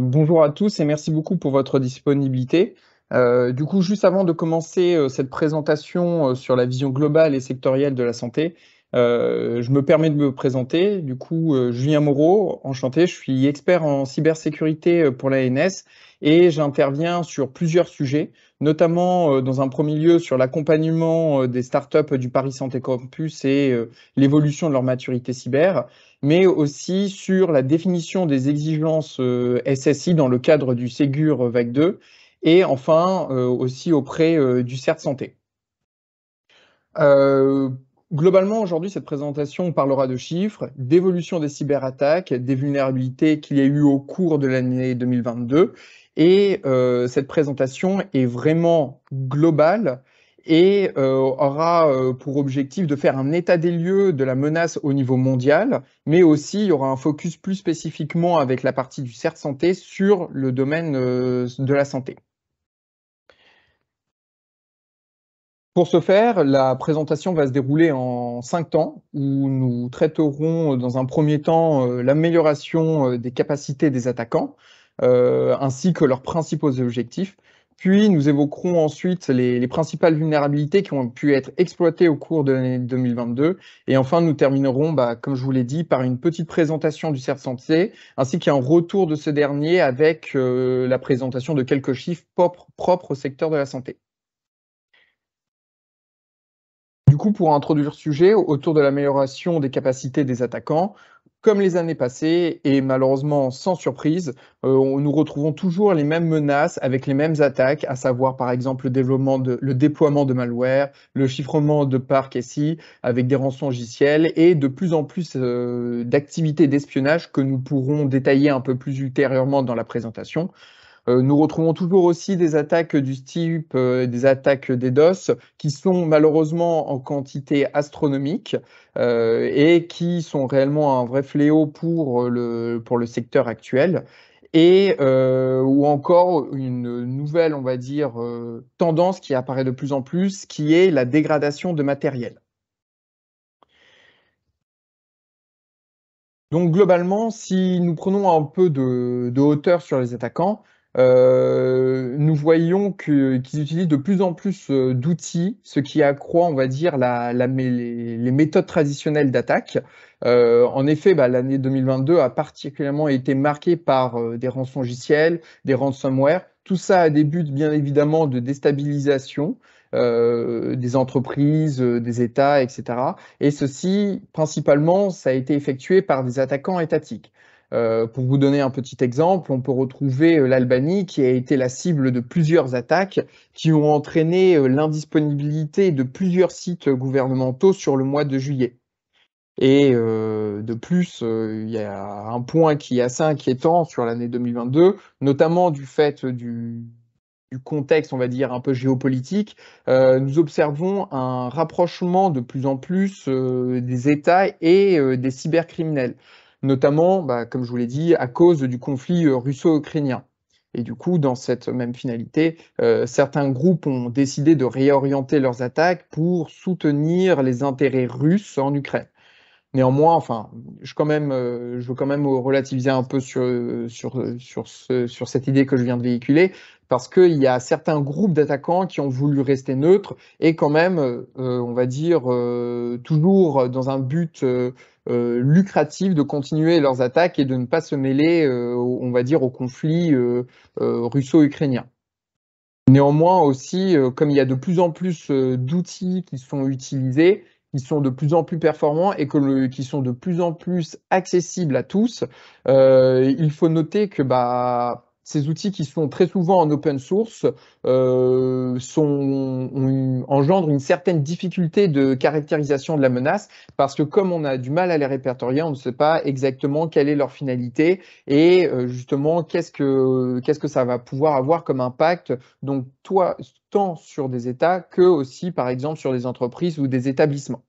bonjour à tous et merci beaucoup pour votre disponibilité. Euh, du coup, juste avant de commencer euh, cette présentation euh, sur la vision globale et sectorielle de la santé, euh, je me permets de me présenter. Du coup, euh, Julien Moreau, enchanté. Je suis expert en cybersécurité euh, pour l'ANS et j'interviens sur plusieurs sujets, notamment dans un premier lieu sur l'accompagnement des startups du Paris Santé Campus et l'évolution de leur maturité cyber, mais aussi sur la définition des exigences SSI dans le cadre du Ségur Vague 2 et enfin aussi auprès du CERT Santé. Globalement, aujourd'hui, cette présentation parlera de chiffres, d'évolution des cyberattaques, des vulnérabilités qu'il y a eu au cours de l'année 2022. Et euh, cette présentation est vraiment globale et euh, aura euh, pour objectif de faire un état des lieux de la menace au niveau mondial, mais aussi il y aura un focus plus spécifiquement avec la partie du CERT Santé sur le domaine de la santé. Pour ce faire, la présentation va se dérouler en cinq temps, où nous traiterons euh, dans un premier temps euh, l'amélioration euh, des capacités des attaquants, ainsi que leurs principaux objectifs. Puis nous évoquerons ensuite les, principales vulnérabilités qui ont pu être exploitées au cours de l'année 2022. Et enfin, nous terminerons, bah, comme je vous l'ai dit, par une petite présentation du CERF Santé, ainsi qu'un retour de ce dernier avec la présentation de quelques chiffres propres au secteur de la santé. Du coup, pour introduire le sujet autour de l'amélioration des capacités des attaquants, comme les années passées, et malheureusement sans surprise, euh, nous retrouvons toujours les mêmes menaces avec les mêmes attaques, à savoir par exemple le, développement de, le déploiement de malware, le chiffrement de parcs SI avec des rançons et de plus en plus euh, d'activités d'espionnage que nous pourrons détailler un peu plus ultérieurement dans la présentation. Euh, nous retrouvons toujours aussi des attaques du type euh, des attaques des DOS qui sont malheureusement en quantité astronomique euh, et qui sont réellement un vrai fléau pour le, pour le secteur actuel et ou encore une nouvelle, on va dire, tendance qui apparaît de plus en plus, qui est la dégradation de matériel. Donc globalement, si nous prenons un peu de hauteur sur les attaquants, euh, nous voyons qu'ils utilisent de plus en plus euh, d'outils, ce qui accroît, on va dire, les, méthodes traditionnelles d'attaque. Euh, en effet, bah, l'année 2022 a particulièrement été marquée par des rançons des ransomware. Tout ça a des buts, bien évidemment, de déstabilisation. des entreprises, des États, etc. Et ceci, principalement, ça a été effectué par des attaquants étatiques. Euh, pour vous donner un petit exemple, on peut retrouver euh, l'Albanie qui a été la cible de plusieurs attaques qui ont entraîné euh, l'indisponibilité de plusieurs sites gouvernementaux sur le mois de juillet. Et de plus, il y a un point qui est assez inquiétant sur l'année 2022, notamment du fait du, contexte, on va dire, un peu géopolitique, nous observons un rapprochement de plus en plus des États et des cybercriminels notamment, bah, comme je vous l'ai dit, à cause du conflit euh, russo-ukrainien. Et du coup, dans cette même finalité, euh, certains groupes ont décidé de réorienter leurs attaques pour soutenir les intérêts russes en Ukraine. Néanmoins, enfin, je, euh, veux quand même relativiser un peu sur, cette idée que je viens de véhiculer, parce qu'il y a certains groupes d'attaquants qui ont voulu rester neutres et quand même, on va dire, toujours dans un but euh, Lucratif de continuer leurs attaques et de ne pas se mêler, euh, on va dire, au conflit euh, russo-ukrainien. Néanmoins aussi, comme il y a de plus en plus d'outils qui sont utilisés, qui sont de plus en plus performants et qui sont de plus en plus accessibles à tous, il faut noter que bah, ces outils qui sont très souvent en open source euh, sont, engendrent une certaine difficulté de caractérisation de la menace parce que comme on a du mal à les répertorier, on ne sait pas exactement quelle est leur finalité et euh, justement qu'est-ce que qu'est-ce que ça va pouvoir avoir comme impact. Donc toi, tant sur des États que aussi par exemple sur des entreprises ou des établissements.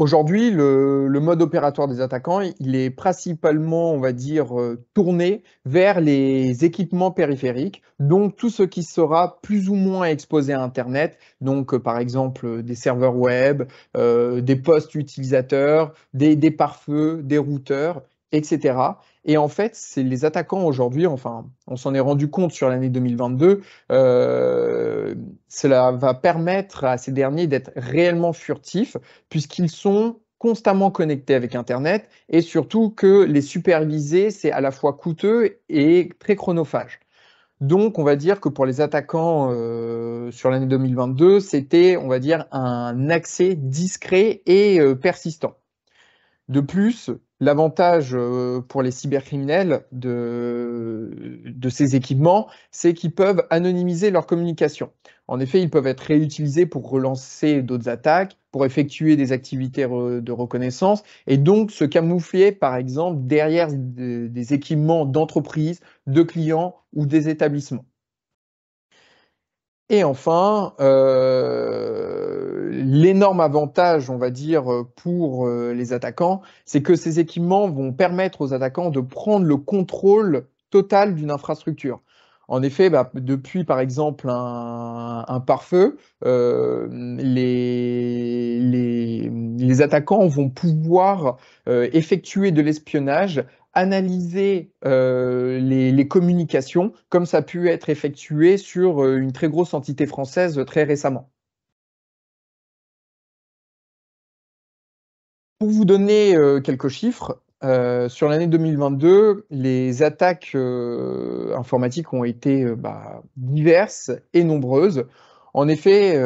Aujourd'hui, le, mode opératoire des attaquants, il est principalement, on va dire, euh, tourné vers les équipements périphériques, donc tout ce qui sera plus ou moins exposé à Internet, donc euh, par exemple euh, des serveurs web, des postes utilisateurs, des, des pare-feux, des routeurs, etc. Et en fait, c'est les attaquants aujourd'hui, enfin, on s'en est rendu compte sur l'année 2022, euh, cela va permettre à ces derniers d'être réellement furtifs, puisqu'ils sont constamment connectés avec Internet, et surtout que les superviser, c'est à la fois coûteux et très chronophage. Donc, on va dire que pour les attaquants euh, sur l'année 2022, c'était, on va dire, un accès discret et euh, persistant. De plus, l'avantage euh, pour les cybercriminels de, de ces équipements, c'est qu'ils peuvent anonymiser leur communication. En effet, ils peuvent être réutilisés pour relancer d'autres attaques, pour effectuer des activités de reconnaissance et donc se camoufler, par exemple, derrière des équipements d'entreprises, de clients ou des établissements. Et enfin, euh, l'énorme avantage, on va dire, pour euh, les attaquants, c'est que ces équipements vont permettre aux attaquants de prendre le contrôle total d'une infrastructure. En effet, bah, depuis par exemple un, pare-feu, euh, les, attaquants vont pouvoir effectuer de l'espionnage analyser euh, les, communications comme ça a pu être effectué sur euh, une très grosse entité française euh, très récemment. Pour vous donner quelques chiffres, sur l'année 2022, les attaques informatiques ont été bah, diverses et nombreuses. En effet,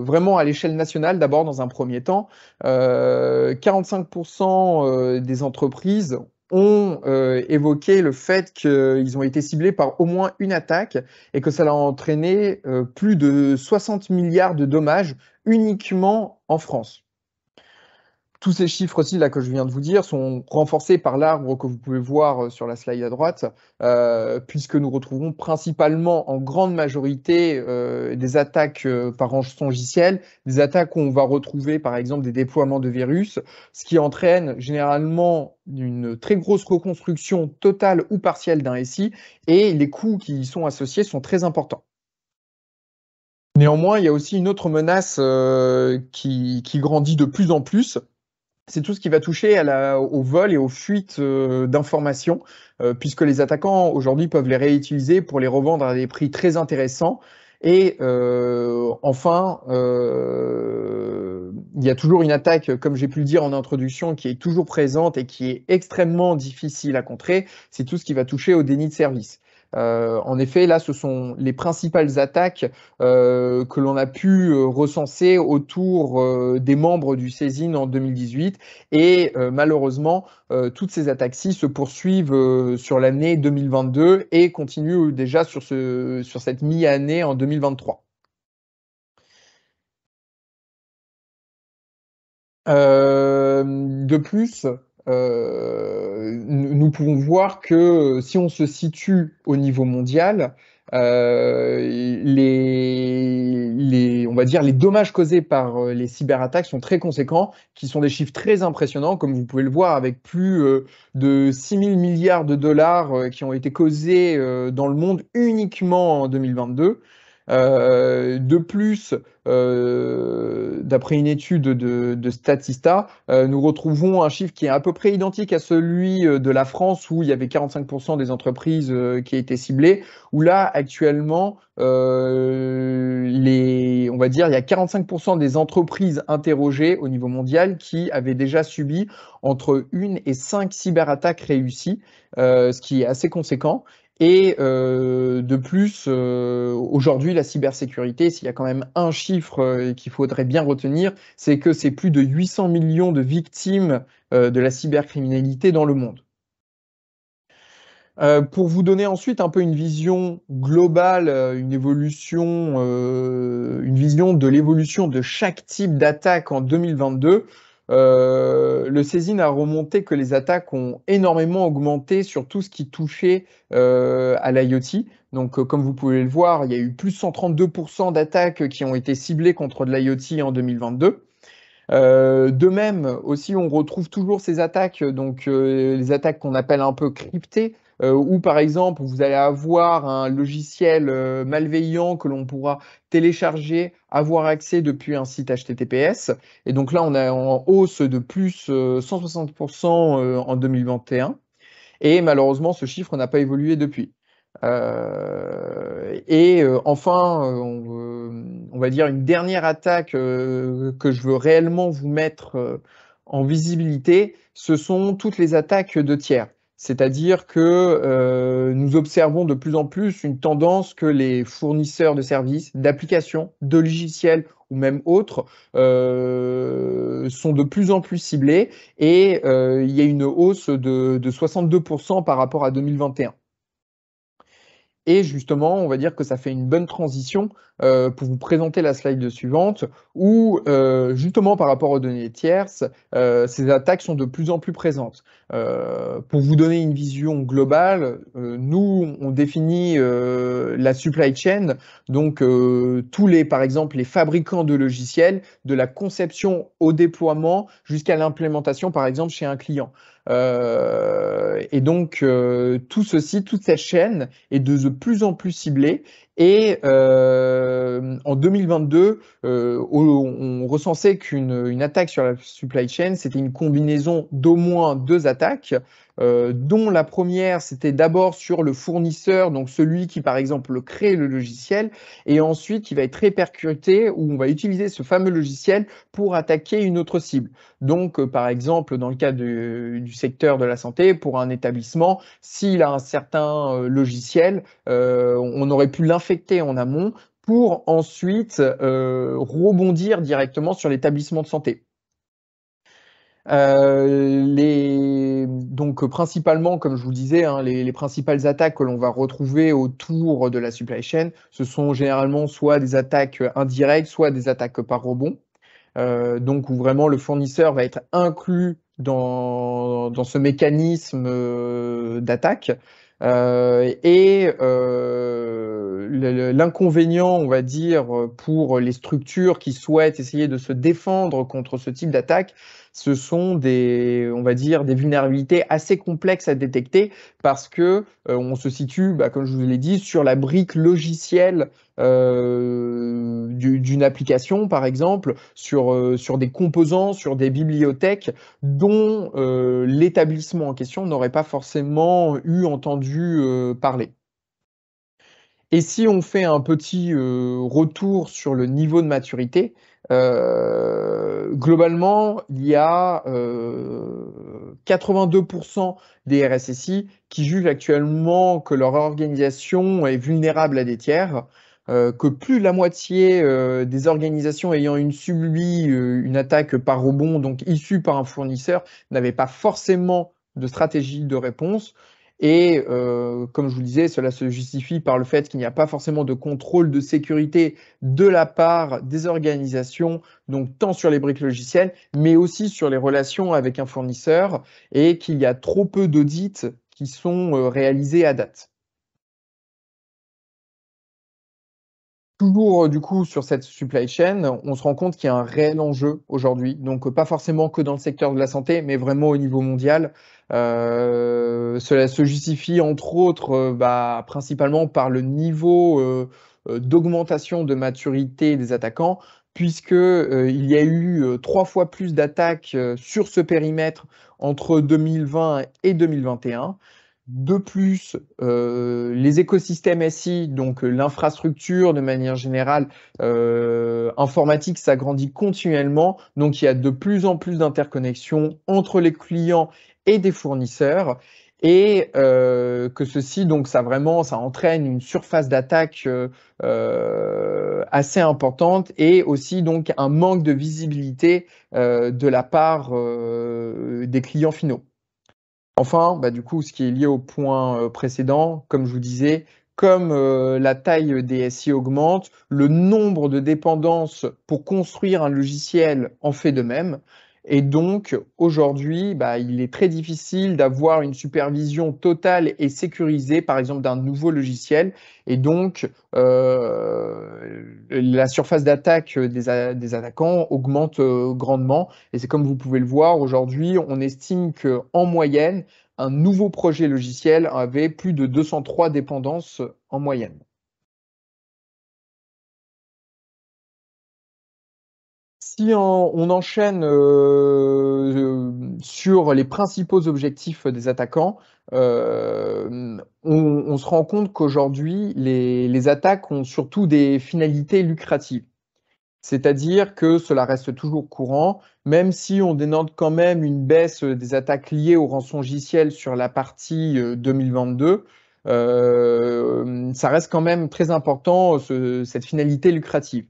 vraiment à l'échelle nationale, d'abord dans un premier temps, 45% des entreprises ont euh, évoqué le fait qu'ils ont été ciblés par au moins une attaque et que ça a entraîné euh, plus de 60 milliards de dommages uniquement en France tous ces chiffres aussi là que je viens de vous dire sont renforcés par l'arbre que vous pouvez voir euh, sur la slide à droite, euh, puisque nous retrouvons principalement en grande majorité euh, des attaques par par logiciel, des attaques où on va retrouver par exemple des déploiements de virus, ce qui entraîne généralement une très grosse reconstruction totale ou partielle d'un SI, et les coûts qui y sont associés sont très importants. Néanmoins, il y a aussi une autre menace qui, grandit de plus en plus, c'est tout ce qui va toucher à la, au vol et aux fuites euh, d'informations, euh, puisque les attaquants aujourd'hui peuvent les réutiliser pour les revendre à des prix très intéressants. Et euh, enfin, il y a toujours une attaque, comme j'ai pu le dire en introduction, qui est toujours présente et qui est extrêmement difficile à contrer, c'est tout ce qui va toucher au déni de service. Euh, en effet, là, ce sont les principales attaques euh, que l'on a pu euh, recenser autour des membres du saisine en 2018. Et malheureusement, toutes ces attaques-ci se poursuivent sur l'année 2022 et continuent déjà sur cette mi-année en 2023. de plus, euh, nous pouvons voir que euh, si on se situe au niveau mondial, euh, les, on va dire, les dommages causés par les cyberattaques sont très conséquents, qui sont des chiffres très impressionnants, comme vous pouvez le voir, avec plus de 6 000 milliards de dollars qui ont été causés dans le monde uniquement en 2022. Euh, de plus, euh, d'après une étude de, Statista, euh, nous retrouvons un chiffre qui est à peu près identique à celui de la France où il y avait 45% des entreprises qui étaient ciblées, où là actuellement, on va dire, il y a 45% des entreprises interrogées au niveau mondial qui avaient déjà subi entre une et cinq cyberattaques réussies, ce qui est assez conséquent. Et euh, de plus, euh, aujourd'hui, la cybersécurité, s'il y a quand même un chiffre euh, qu'il faudrait bien retenir, c'est que c'est plus de 800 millions de victimes de la cybercriminalité dans le monde. pour vous donner ensuite un peu une vision globale, une évolution, une vision de l'évolution de chaque type d'attaque en 2022, euh, le saisine a remonté que les attaques ont énormément augmenté sur tout ce qui touchait euh, à l'IoT. Donc, euh, comme vous pouvez le voir, il y a eu plus de 132% d'attaques qui ont été ciblées contre de l'IoT en 2022. de même, aussi, on retrouve toujours ces attaques, donc les attaques qu'on appelle un peu cryptées, où euh, ou par exemple vous allez avoir un logiciel euh, malveillant que l'on pourra télécharger, avoir accès depuis un site HTTPS. Et donc là, on est en hausse de plus 160% euh, en 2021. Et malheureusement, ce chiffre n'a pas évolué depuis. et enfin, on, va dire une dernière attaque que je veux réellement vous mettre en visibilité, ce sont toutes les attaques de tiers. C'est-à-dire que euh, nous observons de plus en plus une tendance que les fournisseurs de services, d'applications, de logiciels ou même autres euh, sont de plus en plus ciblés et euh, il y a une hausse de, de 62% par rapport à 2021. Et justement, on va dire que ça fait une bonne transition euh, pour vous présenter la slide suivante, où euh, justement par rapport aux données tierces, euh, ces attaques sont de plus en plus présentes. pour vous donner une vision globale, nous, on définit la supply chain, donc tous les, par exemple, les fabricants de logiciels, de la conception au déploiement jusqu'à l'implémentation, par exemple, chez un client. Euh, et donc, euh, tout ceci, toute cette chaîne est de plus en plus ciblée et euh, en 2022, euh, on recensait qu'une attaque sur la supply chain, c'était une combinaison d'au moins deux attaques, euh, dont la première, c'était d'abord sur le fournisseur, donc celui qui, par exemple, crée le logiciel, et ensuite qui va être répercuté, où on va utiliser ce fameux logiciel pour attaquer une autre cible. Donc, par exemple, dans le cas du secteur de la santé, pour un établissement, s'il a un certain logiciel, on aurait pu l'informer affectés en amont pour ensuite euh, rebondir directement sur l'établissement de santé. Euh, donc principalement, comme je vous disais, hein, les, principales attaques que l'on va retrouver autour de la supply chain, ce sont généralement soit des attaques indirectes, soit des attaques par rebond. Euh, donc où vraiment le fournisseur va être inclus dans ce mécanisme d'attaque. Euh, et euh, l'inconvénient, on va dire, pour les structures qui souhaitent essayer de se défendre contre ce type d'attaque, ce sont des, on va dire, des vulnérabilités assez complexes à détecter parce qu'on euh, se situe, bah, comme je vous l'ai dit, sur la brique logicielle euh, d'une application, par exemple, sur, euh, sur des composants, sur des bibliothèques dont l'établissement en question n'aurait pas forcément eu entendu parler. Et si on fait un petit retour sur le niveau de maturité, euh, globalement, il y a 82% euh, des RSSI qui jugent actuellement que leur organisation est vulnérable à des tiers, euh, que plus de la moitié des organisations ayant une subi une attaque par rebond, donc issue par un fournisseur, n'avaient pas forcément de stratégie de réponse. Et euh, comme je vous le disais, cela se justifie par le fait qu'il n'y a pas forcément de contrôle de sécurité de la part des organisations, donc tant sur les briques logicielles, mais aussi sur les relations avec un fournisseur, et qu'il y a trop peu d'audits qui sont euh, réalisés à date. Toujours euh, du coup sur cette supply chain, on se rend compte qu'il y a un réel enjeu aujourd'hui, donc pas forcément que dans le secteur de la santé, mais vraiment au niveau mondial. Euh, cela se justifie entre autres euh, bah, principalement par le niveau d'augmentation de maturité des attaquants, puisque il y a eu trois fois plus d'attaques sur ce périmètre entre 2020 et 2021. De plus, euh, les écosystèmes SI, donc euh, l'infrastructure de manière générale, euh, informatique s'agrandit continuellement. Donc il y a de plus en plus d'interconnexions entre les clients et des fournisseurs. Et euh, que ceci, donc ça vraiment, ça entraîne une surface d'attaque assez importante et aussi donc un manque de visibilité de la part des clients finaux. Enfin, bah, du coup, ce qui est lié au point euh, précédent, comme je vous disais, comme euh, la taille des SI augmente, le nombre de dépendances pour construire un logiciel en fait de même. Et donc, aujourd'hui, bah, il est très difficile d'avoir une supervision totale et sécurisée, par exemple, d'un nouveau logiciel. Et donc, euh, la surface d'attaque des, attaquants augmente euh, grandement. Et c'est comme vous pouvez le voir, aujourd'hui, on estime qu'en moyenne, un nouveau projet logiciel avait plus de 203 dépendances en moyenne. Si on, enchaîne euh, sur les principaux objectifs des attaquants, euh, on, se rend compte qu'aujourd'hui, les, attaques ont surtout des finalités lucratives. C'est-à-dire que cela reste toujours courant, même si on dénote quand même une baisse des attaques liées au logiciel sur la partie 2022. Euh, ça reste quand même très important, cette finalité lucrative.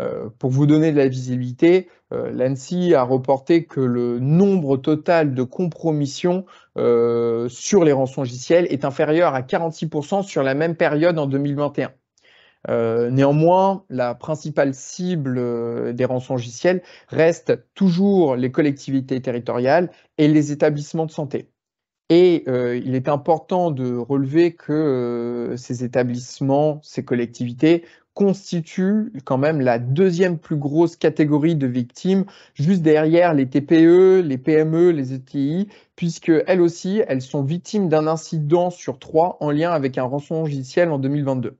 Euh, pour vous donner de la visibilité, euh, l'ANSI a reporté que le nombre total de compromissions euh, sur les rançons est inférieur à 46% sur la même période en 2021. néanmoins, la principale cible des rançons reste toujours les collectivités territoriales et les établissements de santé. Et il est important de relever que ces établissements, ces collectivités constitue quand même la deuxième plus grosse catégorie de victimes, juste derrière les TPE, les PME, les ETI, puisque elles aussi, elles sont victimes d'un incident sur trois en lien avec un rançon logiciel en 2022.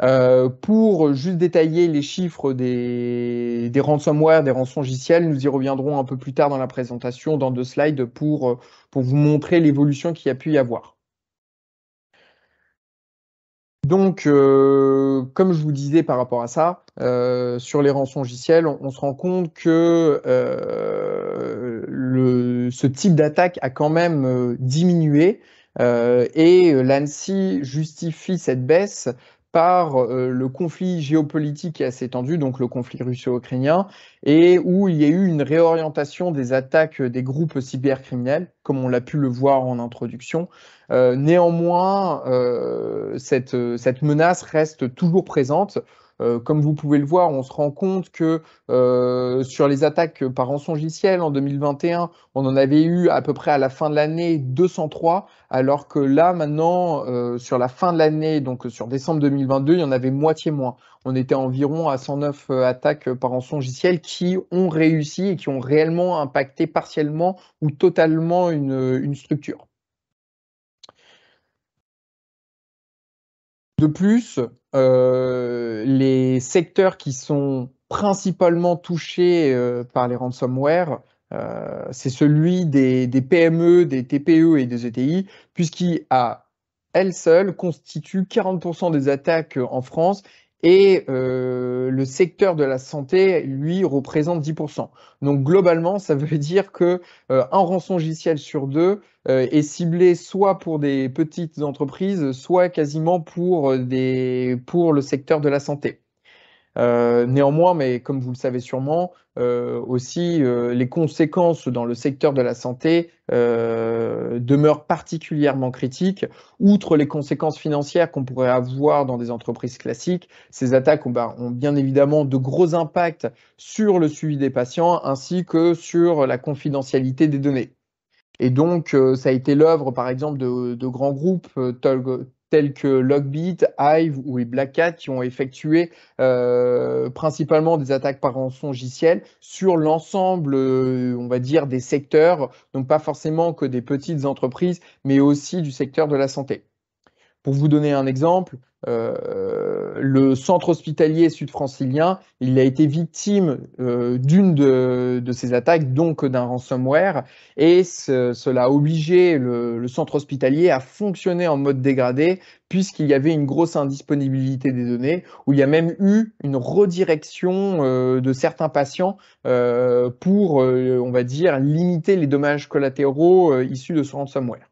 Euh, pour juste détailler les chiffres des, ransomware, des rançons logiciels, nous y reviendrons un peu plus tard dans la présentation, dans deux slides, pour, pour vous montrer l'évolution qu'il y a pu y avoir. Donc, euh, comme je vous disais par rapport à ça, euh, sur les rançons logicielles, on, se rend compte que euh, le, ce type d'attaque a quand même diminué et l'ANSI justifie cette baisse par euh, le conflit géopolitique assez tendu, donc le conflit russo-ukrainien, et où il y a eu une réorientation des attaques des groupes cybercriminels, comme on l'a pu le voir en introduction. Euh, néanmoins, euh, cette menace reste toujours présente. Euh, comme vous pouvez le voir, on se rend compte que euh, sur les attaques par rançongiciel en 2021, on en avait eu à peu près à la fin de l'année 203, alors que là maintenant, euh, sur la fin de l'année, donc sur décembre 2022, il y en avait moitié moins. On était environ à 109 attaques par rançongiciel qui ont réussi et qui ont réellement impacté partiellement ou totalement une structure. De plus, euh, les secteurs qui sont principalement touchés euh, par les ransomware, euh, c'est celui des, PME, des TPE e et des ETI, puisqu'il à elle seule, constituent 40% des attaques en France et euh, le secteur de la santé, lui, représente 10%. Donc globalement, ça veut dire que euh, un rançon logiciel sur deux euh, est ciblé soit pour des petites entreprises, soit quasiment pour, des, pour le secteur de la santé. Euh, néanmoins, mais comme vous le savez sûrement, euh, aussi euh, les conséquences dans le secteur de la santé demeurent particulièrement critiques. Outre les conséquences financières qu'on pourrait avoir dans des entreprises classiques, ces attaques bah, ont, bien évidemment de gros impacts sur le suivi des patients ainsi que sur la confidentialité des données. Et donc, ça a été l'œuvre, par exemple, de, grands groupes, tels que Logbit, Hive ou Black Cat qui ont effectué euh, principalement des attaques par rançongiciel sur l'ensemble, euh, on va dire, des secteurs, donc pas forcément que des petites entreprises, mais aussi du secteur de la santé. Pour vous donner un exemple, euh, le centre hospitalier sud-francilien, il a été victime euh, d'une de, de, ces attaques, donc d'un ransomware, et cela a obligé le, centre hospitalier à fonctionner en mode dégradé, puisqu'il y avait une grosse indisponibilité des données, où il y a même eu une redirection euh, de certains patients pour, on va dire, limiter les dommages collatéraux issus de ce ransomware.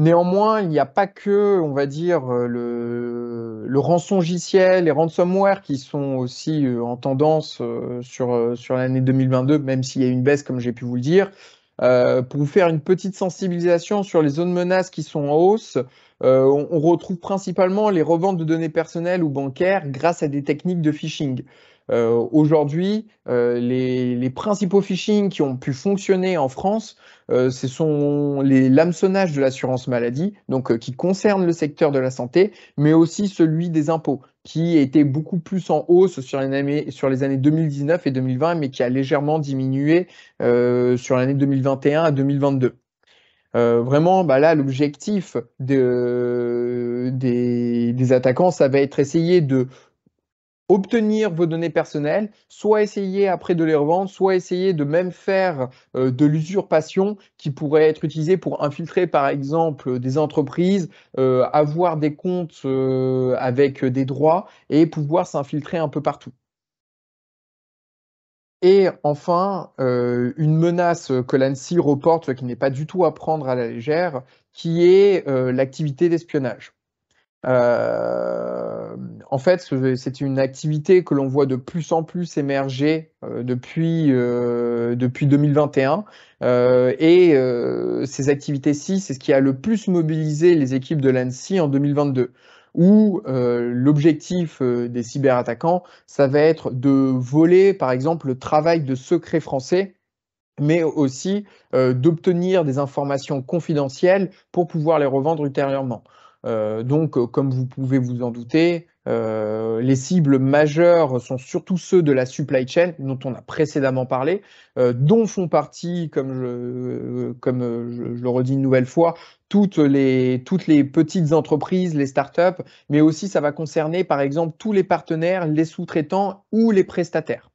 Néanmoins, il n'y a pas que, on va dire, euh, le, le rançongiciel, les ransomware qui sont aussi euh, en tendance euh, sur, l'année 2022, même s'il y a une baisse, comme j'ai pu vous le dire. pour vous faire une petite sensibilisation sur les zones menaces qui sont en hausse, on, retrouve principalement les reventes de données personnelles ou bancaires grâce à des techniques de phishing. Euh, aujourd'hui, euh, les, principaux phishing qui ont pu fonctionner en France, euh, ce sont les l'hameçonnage de l'assurance maladie, donc qui concerne le secteur de la santé, mais aussi celui des impôts, qui était beaucoup plus en hausse sur les années, sur les années 2019 et 2020, mais qui a légèrement diminué sur l'année 2021 à 2022. vraiment, bah là, l'objectif de, des, des, attaquants, ça va être essayer de, obtenir vos données personnelles, soit essayer après de les revendre, soit essayer de même faire euh, de l'usurpation qui pourrait être utilisée pour infiltrer par exemple des entreprises, euh, avoir des comptes euh, avec des droits et pouvoir s'infiltrer un peu partout. Et enfin, une menace que l'ANSI reporte, qui n'est pas du tout à prendre à la légère, qui est l'activité d'espionnage. Euh, en fait, c'est une activité que l'on voit de plus en plus émerger euh, depuis, euh, depuis 2021. et ces activités-ci, c'est ce qui a le plus mobilisé les équipes de l'ANSI en 2022 où l'objectif des cyberattaquants, ça va être de voler, par exemple, le travail de secret français mais aussi d'obtenir des informations confidentielles pour pouvoir les revendre ultérieurement. Euh, donc, euh, comme vous pouvez vous en douter, euh, les cibles majeures sont surtout ceux de la supply chain dont on a précédemment parlé, dont font partie, comme je, le redis une nouvelle fois, toutes les, petites entreprises, les startups, mais aussi ça va concerner par exemple tous les partenaires, les sous-traitants ou les prestataires.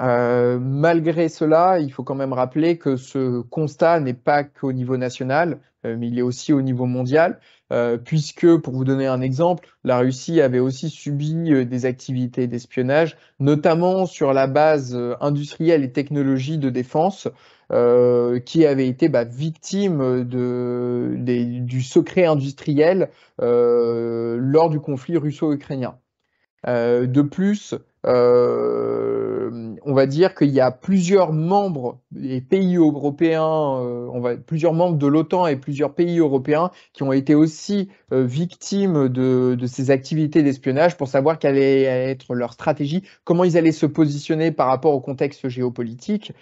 malgré cela, il faut quand même rappeler que ce constat n'est pas qu'au niveau national. Euh, mais il est aussi au niveau mondial, euh, puisque, pour vous donner un exemple, la Russie avait aussi subi euh, des activités d'espionnage, notamment sur la base industrielle et technologie de défense, qui avait été bah, victime du secret industriel lors du conflit russo-ukrainien. de plus, on va dire qu'il y a plusieurs membres des pays européens, euh, plusieurs membres de l'OTAN et plusieurs pays européens qui ont été aussi euh, victimes de, ces activités d'espionnage pour savoir quelle allait être leur stratégie, comment ils allaient se positionner par rapport au contexte géopolitique.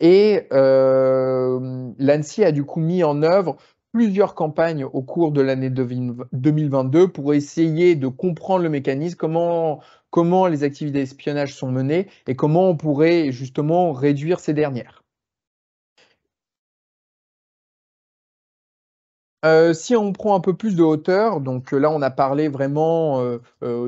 Et euh, l'ANSI a du coup mis en œuvre plusieurs campagnes au cours de l'année 2022 pour essayer de comprendre le mécanisme, comment comment les activités d'espionnage sont menées et comment on pourrait justement réduire ces dernières. Euh, si on prend un peu plus de hauteur, donc euh, là on a parlé vraiment euh,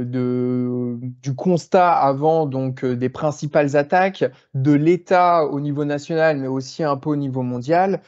de, du constat avant donc des principales attaques, de l'État au niveau national mais aussi un peu au niveau mondial.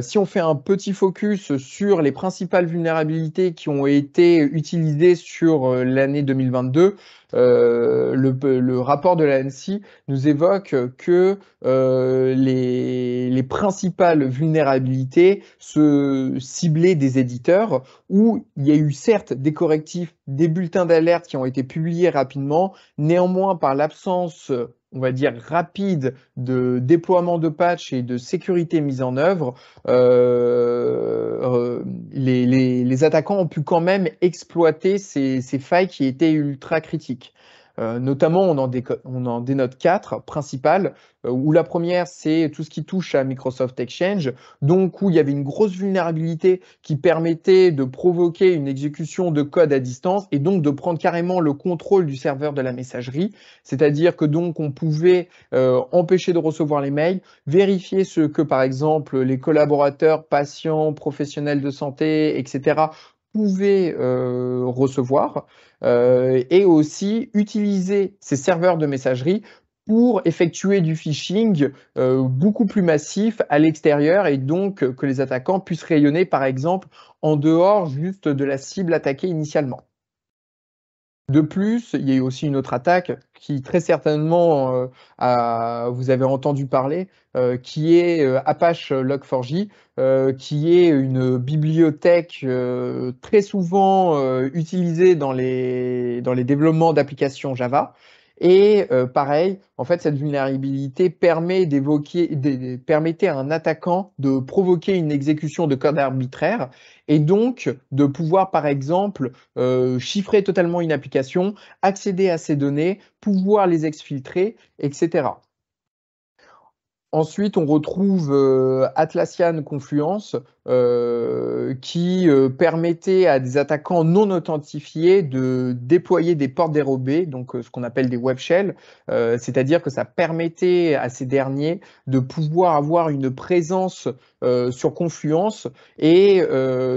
si on fait un petit focus sur les principales vulnérabilités qui ont été utilisées sur l'année 2022, euh, le, rapport de l'ANSI nous évoque que euh, les, les, principales vulnérabilités se ciblaient des éditeurs, où il y a eu certes des correctifs, des bulletins d'alerte qui ont été publiés rapidement, néanmoins par l'absence on va dire, rapide de déploiement de patch et de sécurité mise en œuvre, euh, euh, les, les, les, attaquants ont pu quand même exploiter ces, ces failles qui étaient ultra critiques. Euh, notamment, on en, on en, dénote quatre principales, euh, où la première, c'est tout ce qui touche à Microsoft Exchange, donc où il y avait une grosse vulnérabilité qui permettait de provoquer une exécution de code à distance et donc de prendre carrément le contrôle du serveur de la messagerie, c'est-à-dire que donc on pouvait euh, empêcher de recevoir les mails, vérifier ce que par exemple les collaborateurs, patients, professionnels de santé, etc., pouvez euh, recevoir euh, et aussi utiliser ces serveurs de messagerie pour effectuer du phishing euh, beaucoup plus massif à l'extérieur et donc que les attaquants puissent rayonner par exemple en dehors juste de la cible attaquée initialement. De plus, il y a eu aussi une autre attaque qui très certainement euh, vous avez entendu parler, euh, qui est euh, Apache Log4j, qui est une bibliothèque très souvent utilisée dans les, dans les développements d'applications Java, et euh, pareil, en fait, cette vulnérabilité permet d'évoquer, permettait à un attaquant de provoquer une exécution de code arbitraire et donc de pouvoir, par exemple, euh, chiffrer totalement une application, accéder à ses données, pouvoir les exfiltrer, etc. Ensuite, on retrouve euh, Atlassian Confluence euh, qui euh, permettait à des attaquants non authentifiés de déployer des portes dérobées, donc ce qu'on appelle des web shells, c'est-à-dire que ça permettait à ces derniers de pouvoir avoir une présence sur Confluence et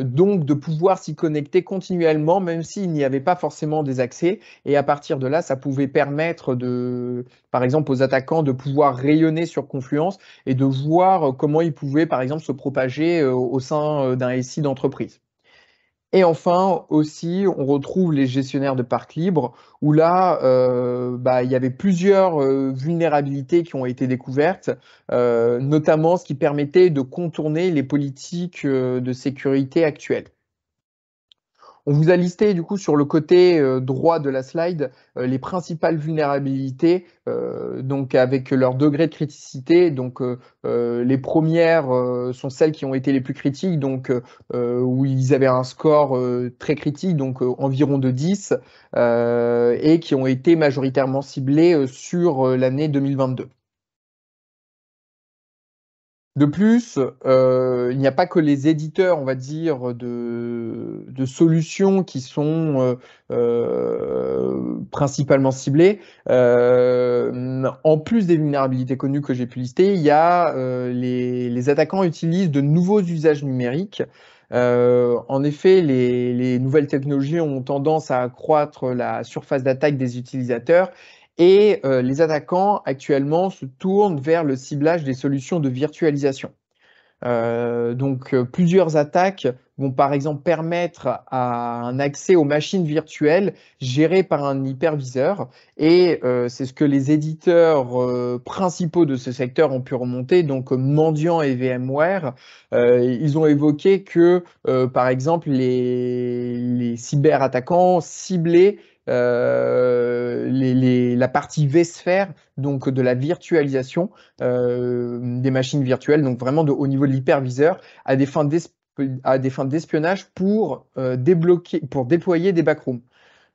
donc de pouvoir s'y connecter continuellement, même s'il n'y avait pas forcément des accès. Et à partir de là, ça pouvait permettre, de, par exemple, aux attaquants de pouvoir rayonner sur Confluence et de voir euh, comment ils pouvaient, par exemple, se propager euh, au sein euh, d'un SI d'entreprise. Et enfin, aussi, on retrouve les gestionnaires de parc libre, où là, bah, il y avait plusieurs vulnérabilités qui ont été découvertes, notamment ce qui permettait de contourner les politiques de sécurité actuelles. On vous a listé du coup sur le côté euh, droit de la slide euh, les principales vulnérabilités, euh, donc avec leur degré de criticité. Donc les premières sont celles qui ont été les plus critiques, donc où ils avaient un score très critique, donc environ de 10, et qui ont été majoritairement ciblées sur l'année 2022. De plus, euh, il n'y a pas que les éditeurs, on va dire, de, solutions qui sont euh, euh, principalement ciblées. en plus des vulnérabilités connues que j'ai pu lister, il y a les, attaquants utilisent de nouveaux usages numériques. en effet, les, les nouvelles technologies ont tendance à accroître la surface d'attaque des utilisateurs et euh, les attaquants actuellement se tournent vers le ciblage des solutions de virtualisation. Euh, donc euh, plusieurs attaques vont par exemple permettre un accès aux machines virtuelles gérées par un hyperviseur et c'est ce que les éditeurs principaux de ce secteur ont pu remonter donc Mendiant et VMware ils ont évoqué que par exemple les, les cyberattaquants ciblaient euh, la partie vSphere, donc de la virtualisation euh, des machines virtuelles, donc vraiment de, au niveau de l'hyperviseur, à des fins d'espionnage pour euh, débloquer, pour déployer des backrooms.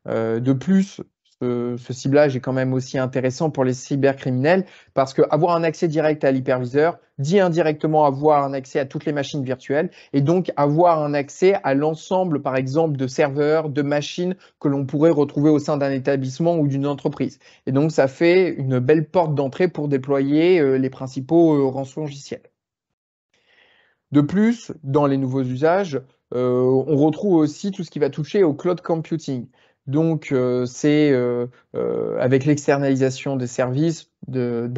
de plus, ce, ciblage est quand même aussi intéressant pour les cybercriminels parce qu'avoir un accès direct à l'hyperviseur dit indirectement avoir un accès à toutes les machines virtuelles et donc avoir un accès à l'ensemble, par exemple, de serveurs, de machines que l'on pourrait retrouver au sein d'un établissement ou d'une entreprise. Et donc, ça fait une belle porte d'entrée pour déployer euh, les principaux euh, rançons logiciels. De plus, dans les nouveaux usages, euh, on retrouve aussi tout ce qui va toucher au cloud computing. Donc, euh, c'est euh, euh, avec l'externalisation des services, de,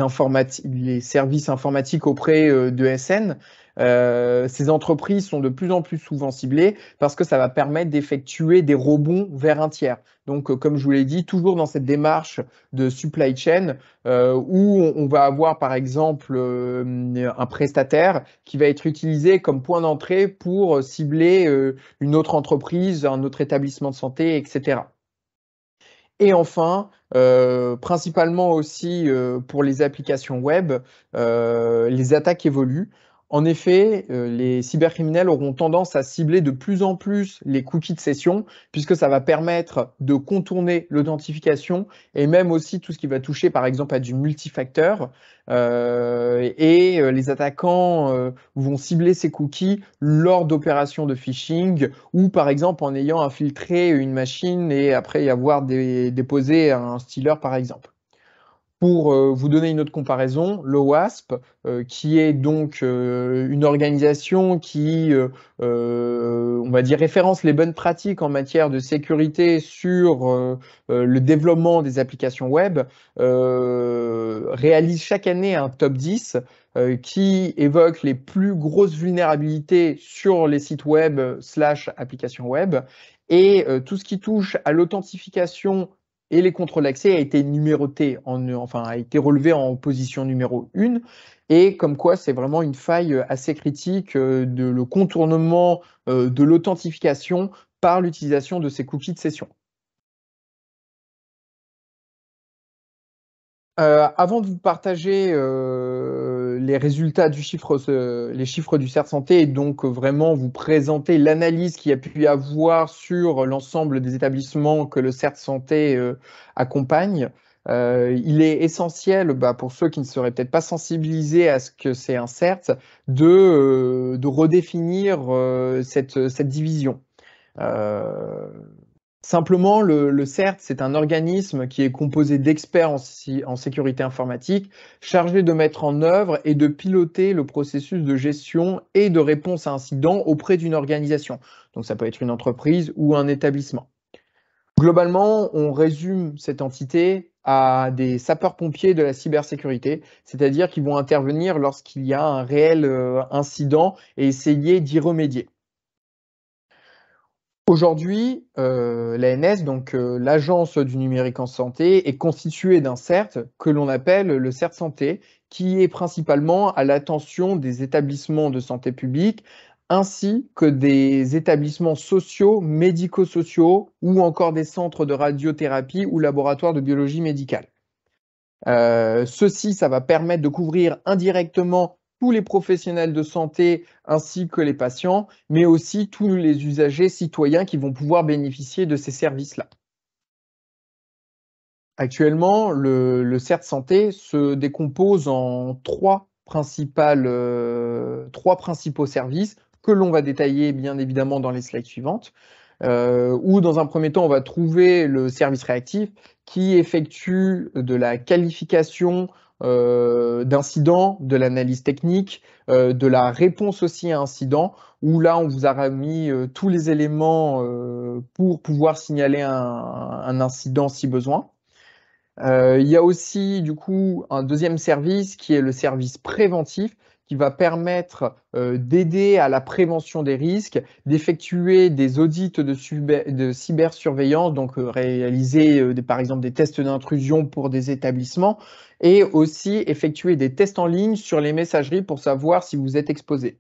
les services informatiques auprès de SN, ces entreprises sont de plus en plus souvent ciblées parce que ça va permettre d'effectuer des rebonds vers un tiers. Donc, comme je vous l'ai dit, toujours dans cette démarche de supply chain où on, va avoir, par exemple, un prestataire qui va être utilisé comme point d'entrée pour cibler une autre entreprise, un autre établissement de santé, etc. Et enfin, euh, principalement aussi euh, pour les applications web, euh, les attaques évoluent. En effet, euh, les cybercriminels auront tendance à cibler de plus en plus les cookies de session, puisque ça va permettre de contourner l'authentification et même aussi tout ce qui va toucher par exemple à du multifacteur. Euh, et euh, les attaquants vont cibler ces cookies lors d'opérations de phishing ou par exemple en ayant infiltré une machine et après y avoir déposé un stealer par exemple. Pour euh, vous donner une autre comparaison, l'OWASP, euh, qui est donc euh, une organisation qui, on va dire, référence les bonnes pratiques en matière de sécurité sur le développement des applications web, réalise chaque année un top 10 qui évoque les plus grosses vulnérabilités sur les sites web slash applications web. Et tout ce qui touche à l'authentification et les contrôles d'accès a été numéroté, en, enfin a été relevé en position numéro 1, et comme quoi c'est vraiment une faille assez critique euh, de le contournement euh, de l'authentification par l'utilisation de ces cookies de session. Euh, avant de vous partager euh, les résultats du chiffre, euh, les chiffres du CERT Santé, et donc vraiment vous présenter l'analyse qu'il y a pu y avoir sur l'ensemble des établissements que le CERT Santé accompagne, il est essentiel, bah, pour ceux qui ne seraient peut-être pas sensibilisés à ce que c'est un CERT, de, redéfinir cette, cette division. Simplement, le, CERT, c'est un organisme qui est composé d'experts en, sécurité informatique chargé de mettre en œuvre et de piloter le processus de gestion et de réponse à incidents auprès d'une organisation. Donc ça peut être une entreprise ou un établissement. Globalement, on résume cette entité à des sapeurs-pompiers de la cybersécurité, c'est-à-dire qu'ils vont intervenir lorsqu'il y a un réel euh, incident et essayer d'y remédier. Aujourd'hui, euh, l'ANS, donc euh, l'Agence du numérique en santé, est constituée d'un CERT que l'on appelle le CERT Santé, qui est principalement à l'attention des établissements de santé publique ainsi que des établissements sociaux, médico-sociaux ou encore des centres de radiothérapie ou laboratoires de biologie médicale. Euh, ceci, ça va permettre de couvrir indirectement tous les professionnels de santé ainsi que les patients, mais aussi tous les usagers citoyens qui vont pouvoir bénéficier de ces services-là. Actuellement, le, CERT Santé se décompose en euh, trois, principaux services que l'on va détailler bien évidemment dans les slides suivantes. Euh, où dans un premier temps on va trouver le service réactif qui effectue de la qualification d'incident, euh, d'incidents, de l'analyse technique, euh, de la réponse aussi à incident, où là, on vous a mis euh, tous les éléments pour pouvoir signaler un incident si besoin. il y a aussi, du coup, un deuxième service qui est le service préventif, qui va permettre euh, d'aider à la prévention des risques, d'effectuer des audits de, cybersurveillance, donc euh, réaliser euh, par exemple des tests d'intrusion pour des établissements, et aussi effectuer des tests en ligne sur les messageries pour savoir si vous êtes exposé.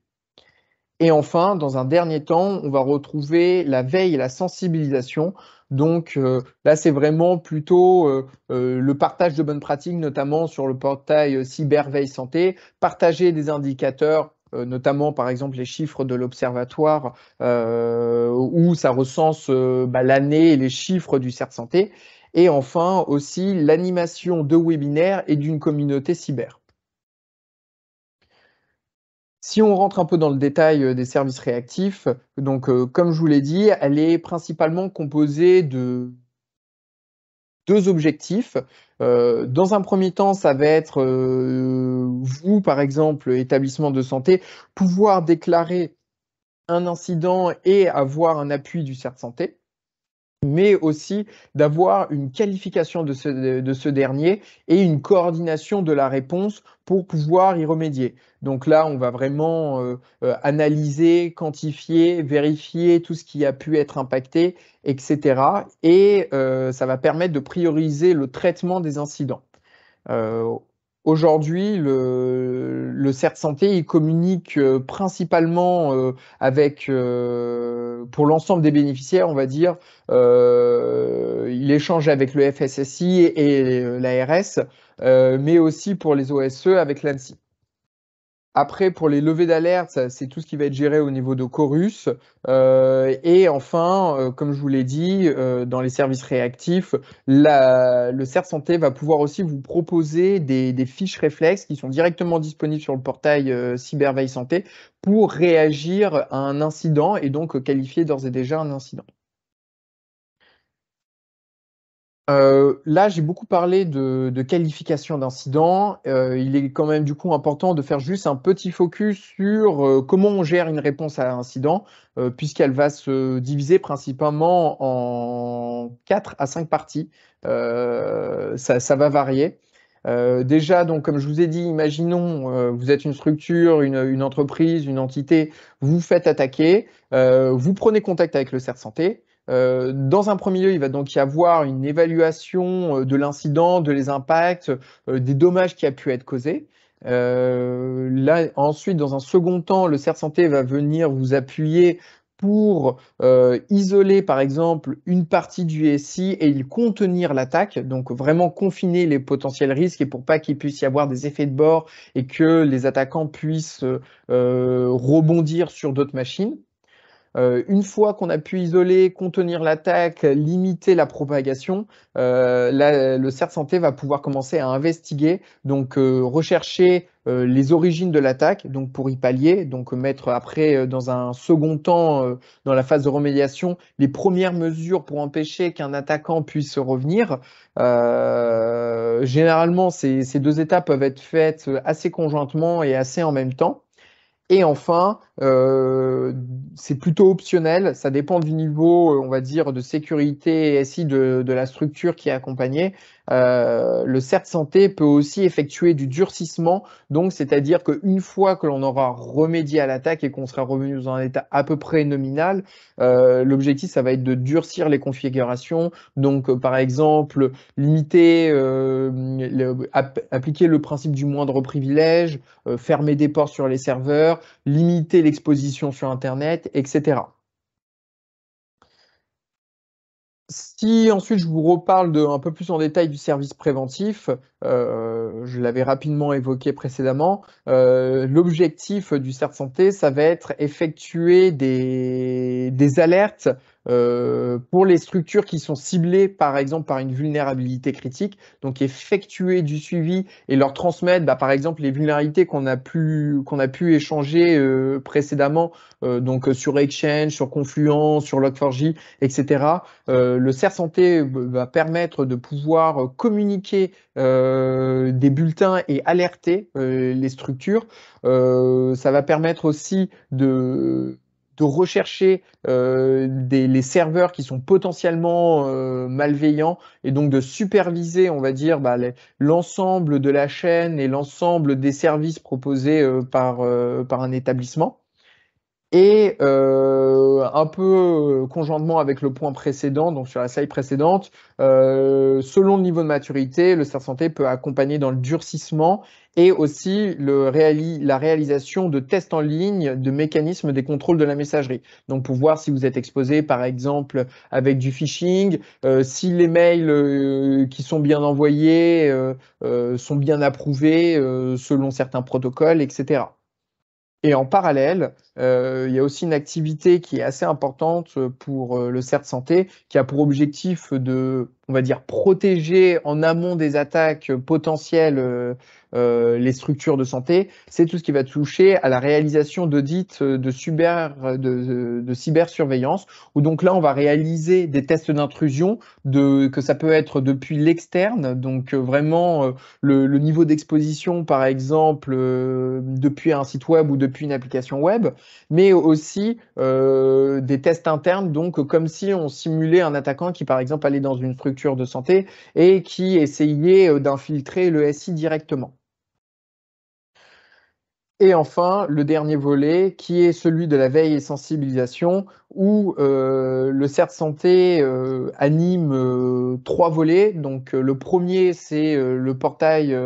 Et enfin, dans un dernier temps, on va retrouver la veille et la sensibilisation. Donc euh, là, c'est vraiment plutôt euh, euh, le partage de bonnes pratiques, notamment sur le portail Cyberveille Santé, partager des indicateurs notamment par exemple les chiffres de l'observatoire où ça recense bah, l'année et les chiffres du CERT Santé, et enfin aussi l'animation de webinaires et d'une communauté cyber. Si on rentre un peu dans le détail euh, des services réactifs, donc euh, comme je vous l'ai dit, elle est principalement composée de deux objectifs. Euh, dans un premier temps, ça va être vous, par exemple, établissement de santé, pouvoir déclarer un incident et avoir un appui du CERT santé mais aussi d'avoir une qualification de ce, dernier et une coordination de la réponse pour pouvoir y remédier. Donc là, on va vraiment euh, euh, analyser, quantifier, vérifier tout ce qui a pu être impacté, etc. Et euh, ça va permettre de prioriser le traitement des incidents. Aujourd'hui, le, le, CERT Santé il communique euh, principalement euh, avec, euh, pour l'ensemble des bénéficiaires, on va dire, il échange avec le FSSI et, l'ARS, mais aussi pour les OSE avec l'ANSI. Après, pour les levées d'alerte, c'est tout ce qui va être géré au niveau de Chorus. Euh, et enfin, euh, comme je vous l'ai dit, euh, dans les services réactifs, le CERF Santé va pouvoir aussi vous proposer des, des, fiches réflexes qui sont directement disponibles sur le portail Cyberveille Santé pour réagir à un incident et donc qualifier d'ores et déjà un incident. Euh, là, j'ai beaucoup parlé de, qualification d'incident. Euh, il est quand même du coup important de faire juste un petit focus sur euh, comment on gère une réponse à un incident, puisqu'elle va se diviser principalement en 4 à 5 parties. Ça, va varier. déjà, donc, comme je vous ai dit, imaginons, vous êtes une structure, une, une, entreprise, une entité, vous vous faites attaquer, vous prenez contact avec le CERF Santé, euh, dans un premier lieu, il va donc y avoir une évaluation euh, de l'incident, de les impacts, euh, des dommages qui a pu être causés. là, ensuite, dans un second temps, le CERT Santé va venir vous appuyer pour isoler par exemple une partie du SI et contenir l'attaque, donc vraiment confiner les potentiels risques et pour pas qu'il puisse y avoir des effets de bord et que les attaquants puissent rebondir sur d'autres machines. Euh, une fois qu'on a pu isoler, contenir l'attaque, limiter la propagation, euh, le CERT Santé va pouvoir commencer à investiguer, donc euh, rechercher les origines de l'attaque, donc pour y pallier, donc mettre après dans un second temps, dans la phase de remédiation, les premières mesures pour empêcher qu'un attaquant puisse revenir. généralement, ces deux étapes peuvent être faites assez conjointement et assez en même temps. Et enfin, euh, c'est plutôt optionnel, ça dépend du niveau, euh, on va dire, de sécurité et SI de, de la structure qui est accompagnée. Euh, le CERT Santé peut aussi effectuer du durcissement, donc c'est-à-dire qu'une fois que l'on aura remédié à l'attaque et qu'on sera revenu dans un état à peu près nominal, euh, l'objectif ça va être de durcir les configurations, donc euh, par exemple limiter, appliquer le principe du moindre privilège, fermer des ports sur les serveurs, limiter l'exposition sur Internet, etc. Si ensuite je vous reparle de, un peu plus en détail du service préventif, euh, je l'avais rapidement évoqué précédemment, euh, l'objectif du CERT Santé, ça va être effectuer des alertes euh, pour les structures qui sont ciblées, par exemple, par une vulnérabilité critique, donc effectuer du suivi et leur transmettre, bah, par exemple, les vulnérabilités qu'on a pu, qu'on a pu échanger euh, précédemment, euh, donc sur Exchange, sur Confluence, sur Log4j, etc. le CER Santé va permettre de pouvoir communiquer des bulletins et alerter les structures. ça va permettre aussi de de rechercher euh, des, les serveurs qui sont potentiellement euh, malveillants et donc de superviser, on va dire, bah, l'ensemble de la chaîne et l'ensemble des services proposés euh, par, par un établissement. Et euh, un peu euh, conjointement avec le point précédent, donc sur la slide précédente, euh, selon le niveau de maturité, le cerf santé peut accompagner dans le durcissement et aussi le la réalisation de tests en ligne de mécanismes des contrôles de la messagerie. Donc pour voir si vous êtes exposé par exemple avec du phishing, euh, si les mails euh, qui sont bien envoyés sont bien approuvés selon certains protocoles, etc. Et en parallèle, euh, il y a aussi une activité qui est assez importante euh, pour euh, le CERT Santé, qui a pour objectif de, on va dire, protéger en amont des attaques potentielles euh, les structures de santé, c'est tout ce qui va toucher à la réalisation d'audits euh, de, cyber, de, cybersurveillance, où donc là, on va réaliser des tests d'intrusion, de, que ça peut être depuis l'externe, donc euh, vraiment le, niveau d'exposition, par exemple, depuis un site web ou depuis une application web, mais aussi des tests internes, donc comme si on simulait un attaquant qui, par exemple, allait dans une structure de santé et qui essayait d'infiltrer le SI directement. Et enfin, le dernier volet, qui est celui de la veille et sensibilisation, où euh, le CERT Santé euh, anime euh, trois volets. Donc, le premier, c'est le portail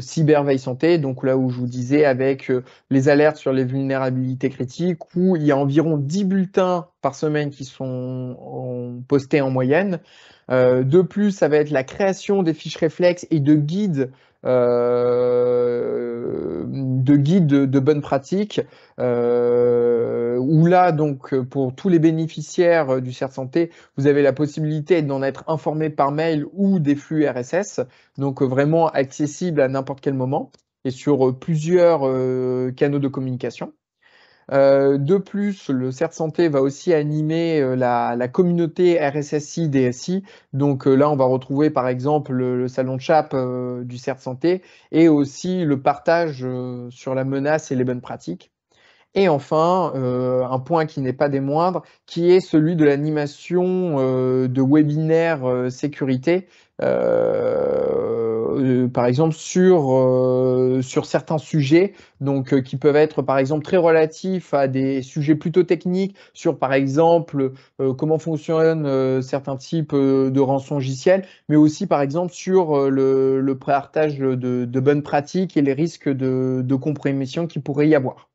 cyber santé, donc là où je vous disais avec les alertes sur les vulnérabilités critiques, où il y a environ 10 bulletins par semaine qui sont postés en moyenne. de plus, ça va être la création des fiches réflexes et de guides euh, de guide de, bonne bonnes pratiques, euh, où là, donc, pour tous les bénéficiaires du CERT Santé, vous avez la possibilité d'en être informé par mail ou des flux RSS, donc euh, vraiment accessible à n'importe quel moment et sur euh, plusieurs canaux de communication. Euh, de plus, le CERT Santé va aussi animer euh, la, communauté RSSI DSI. Donc euh, là, on va retrouver par exemple le, salon de CHAP du CERT Santé et aussi le partage sur la menace et les bonnes pratiques. Et enfin, un point qui n'est pas des moindres, qui est celui de l'animation de webinaires sécurité euh, euh, par exemple sur, euh, sur certains sujets, donc qui peuvent être par exemple très relatifs à des sujets plutôt techniques, sur par exemple comment fonctionnent certains types de rançons logiciels, mais aussi par exemple sur le, le de, bonnes pratiques et les risques de, de compromission qu'il pourrait y avoir.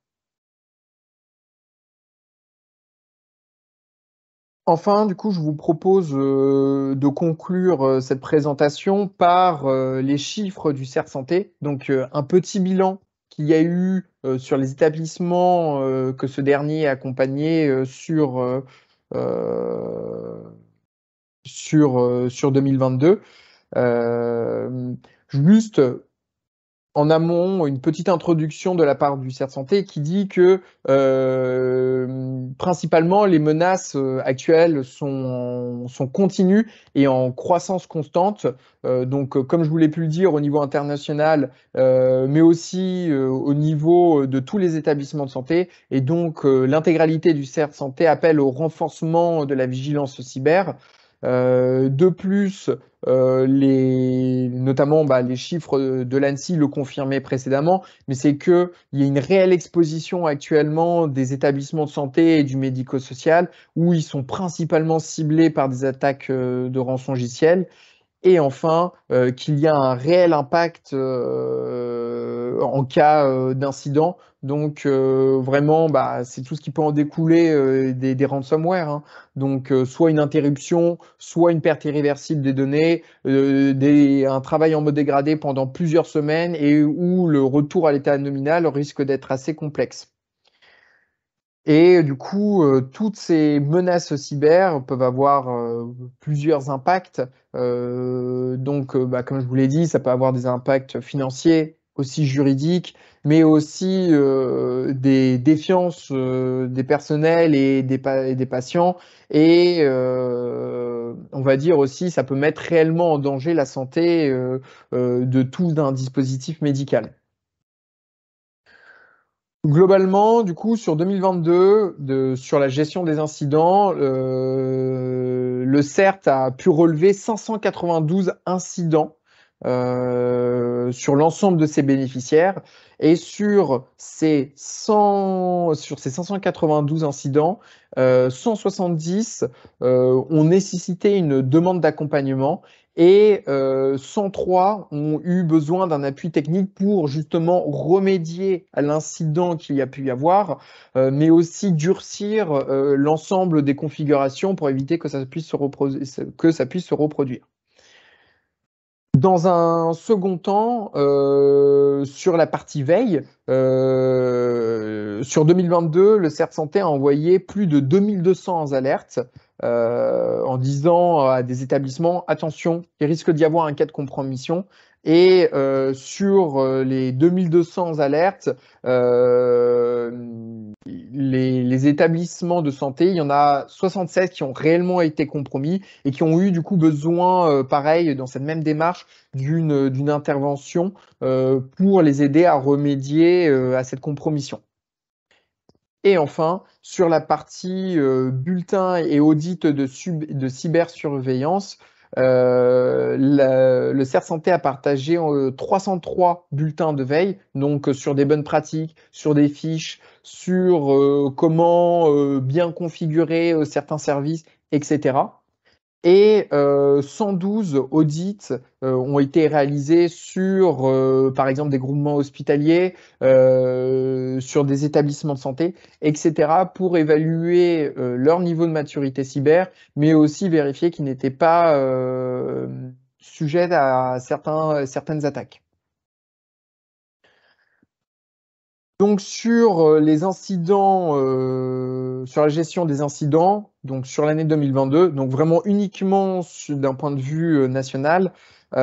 Enfin, du coup, je vous propose euh, de conclure euh, cette présentation par euh, les chiffres du CERF Santé. Donc, un petit bilan qu'il y a eu sur les établissements que ce dernier a accompagné sur, sur, sur 2022. juste en amont une petite introduction de la part du CERT Santé qui dit que euh, principalement les menaces euh, actuelles sont, sont continues et en croissance constante. Euh, donc, comme je vous l'ai pu le dire, au niveau international, mais aussi au niveau de tous les établissements de santé. Et donc, l'intégralité du CERT Santé appelle au renforcement de la vigilance cyber. Euh, de plus, euh, les, notamment bah, les chiffres de l'ANSI le confirmaient précédemment, mais c'est qu'il y a une réelle exposition actuellement des établissements de santé et du médico-social où ils sont principalement ciblés par des attaques euh, de rançongiciel et enfin euh, qu'il y a un réel impact euh, en cas euh, d'incident. Donc vraiment, bah, c'est tout ce qui peut en découler des, ransomware. Hein. Donc soit une interruption, soit une perte irréversible des données, un travail en mode dégradé pendant plusieurs semaines et où le retour à l'état nominal risque d'être assez complexe. Et du coup, euh, toutes ces menaces cyber peuvent avoir euh, plusieurs impacts. Euh, donc, bah, comme je vous l'ai dit, ça peut avoir des impacts financiers, aussi juridiques, mais aussi des défiances des personnels et des, et des patients. Et on va dire aussi, ça peut mettre réellement en danger la santé de tout un dispositif médical. Globalement, du coup, sur 2022, de, sur la gestion des incidents, euh, le CERT a pu relever 592 incidents euh, sur l'ensemble de ses bénéficiaires. Et sur ces, 100, sur ces 592 incidents, 170 euh, ont nécessité une demande d'accompagnement et 103 euh, ont eu besoin d'un appui technique pour justement remédier à l'incident qu'il y a pu y avoir, euh, mais aussi durcir euh, l'ensemble des configurations pour éviter que ça puisse se, que ça puisse se reproduire. Dans un second temps, euh, sur la partie veille, euh, sur 2022, le CERT Santé a envoyé plus de 2200 alertes euh, en disant à des établissements attention, il risque d'y avoir un cas de compromission et euh, sur euh, les 2200 alertes, euh, les, établissements de santé, il y en a 76 qui ont réellement été compromis et qui ont eu du coup besoin, pareil, dans cette même démarche, d'une intervention pour les aider à remédier à cette compromission. Et enfin, sur la partie bulletin et audit de, de cybersurveillance, euh, le CERF Santé a partagé 303 euh, bulletins de veille, donc euh, sur des bonnes pratiques, sur des fiches, sur comment bien configurer certains services, etc. Et 112 euh, audits euh, ont été réalisés sur, euh, par exemple, des groupements hospitaliers, sur des établissements de santé, etc., pour évaluer leur niveau de maturité cyber, mais aussi vérifier qu'ils n'étaient pas sujets à certains, certaines attaques. Donc sur euh, les incidents, euh, sur la gestion des incidents, donc sur l'année 2022, donc vraiment uniquement d'un point de vue euh, national, il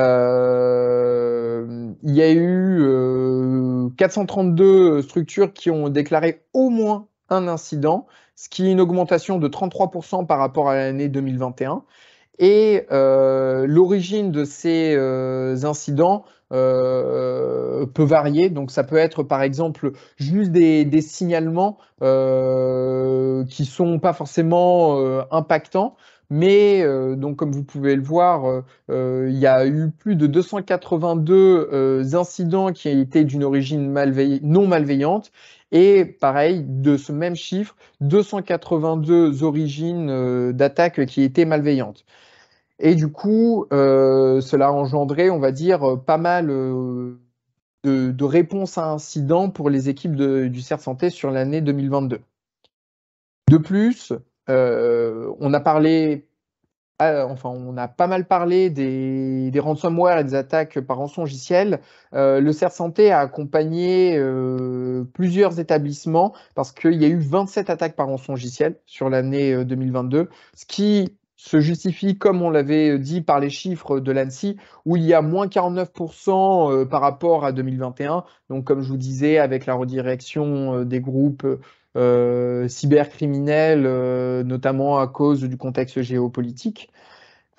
y a eu 432 structures qui ont déclaré au moins un incident, ce qui est une augmentation de 33% par rapport à l'année 2021. Et l'origine de ces incidents euh, peut varier. Donc ça peut être par exemple juste des, signalements euh, qui sont pas forcément euh, impactants. Mais euh, donc comme vous pouvez le voir, il y a eu plus de 282 incidents qui étaient d'une origine non malveillante et pareil, de ce même chiffre, 282 origines d'attaque qui étaient malveillantes. Et du coup, euh, cela a engendré, on va dire, euh, pas mal euh, de, réponses à incidents pour les équipes du CERF Santé sur l'année 2022. De plus, on a parlé, enfin, on a pas mal parlé des, ransomware et des attaques par rançon le CERF Santé a accompagné plusieurs établissements parce qu'il y a eu 27 attaques par rançon logiciel sur l'année 2022, ce qui se justifie, comme on l'avait dit par les chiffres de l'ANSI, où il y a moins 49% euh, par rapport à 2021. Donc, comme je vous disais, avec la redirection euh, des groupes euh, cybercriminels, notamment à cause du contexte géopolitique.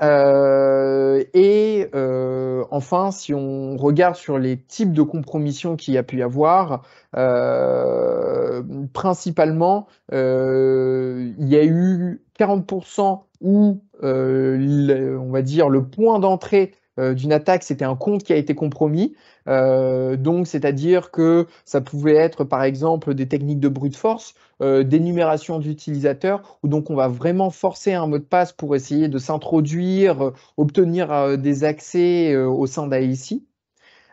Euh, et euh, enfin, si on regarde sur les types de compromissions qu'il y a pu y avoir, euh, principalement, il y a eu 40% où, on va dire, le point d'entrée euh, d'une attaque, c'était un compte qui a été compromis. Euh, donc, c'est-à-dire que ça pouvait être, par exemple, des techniques de brute force, euh, d'énumération d'utilisateurs, où donc on va vraiment forcer un mot de passe pour essayer de s'introduire, obtenir des accès au sein d'AIC.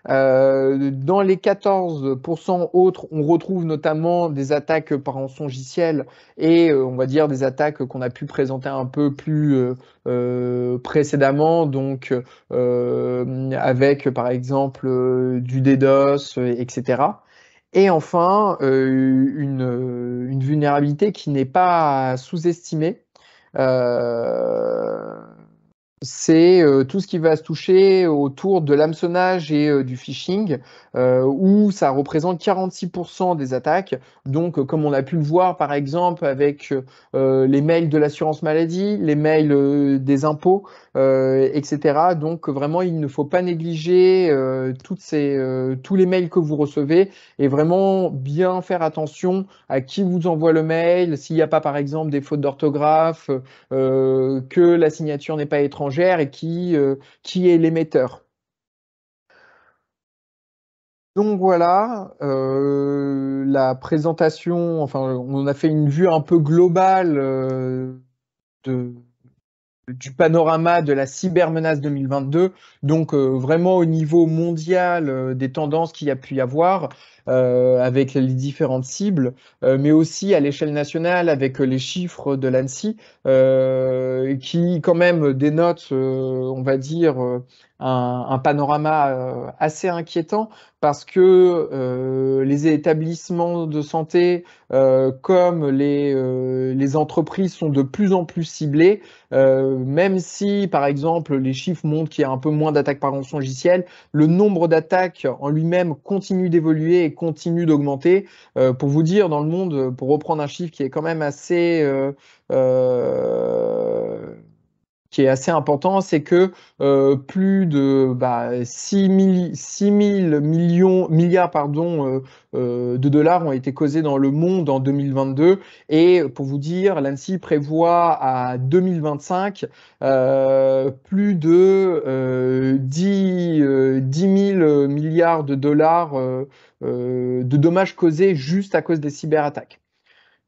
Euh, dans les 14% autres, on retrouve notamment des attaques par rançongiciel et euh, on va dire des attaques qu'on a pu présenter un peu plus euh, précédemment, donc avec par exemple du DDoS, etc. Et enfin, une, vulnérabilité qui n'est pas sous-estimée, c'est euh, tout ce qui va se toucher autour de l'hameçonnage et euh, du phishing, euh, où ça représente 46% des attaques. Donc, comme on a pu le voir, par exemple, avec les mails de l'assurance maladie, les mails des impôts, etc. Donc, vraiment, il ne faut pas négliger tous les mails que vous recevez et vraiment bien faire attention à qui vous envoie le mail, s'il n'y a pas, par exemple, des fautes d'orthographe, que la signature n'est pas étrangère et qui, euh, qui est l'émetteur. Donc voilà, euh, la présentation, enfin on a fait une vue un peu globale euh, de, du panorama de la cybermenace 2022, donc euh, vraiment au niveau mondial euh, des tendances qu'il y a pu y avoir euh, avec les différentes cibles, mais aussi à l'échelle nationale avec les chiffres de l'ANSI qui quand même dénotent, on va dire, un, panorama euh, assez inquiétant parce que euh, les établissements de santé euh, comme les, les, entreprises sont de plus en plus ciblés, même si par exemple les chiffres montrent qu'il y a un peu moins d'attaques par rançongiciel, le nombre d'attaques en lui-même continue d'évoluer et continue d'augmenter. pour vous dire, dans le monde, pour reprendre un chiffre qui est quand même assez qui est assez important, c'est que euh, plus de bah, 6 000, millions, milliards pardon, euh, euh, de dollars ont été causés dans le monde en 2022. Et pour vous dire, l'ANSI prévoit à 2025 euh, plus de 10, 10 000 milliards de dollars euh, de dommages causés juste à cause des cyberattaques.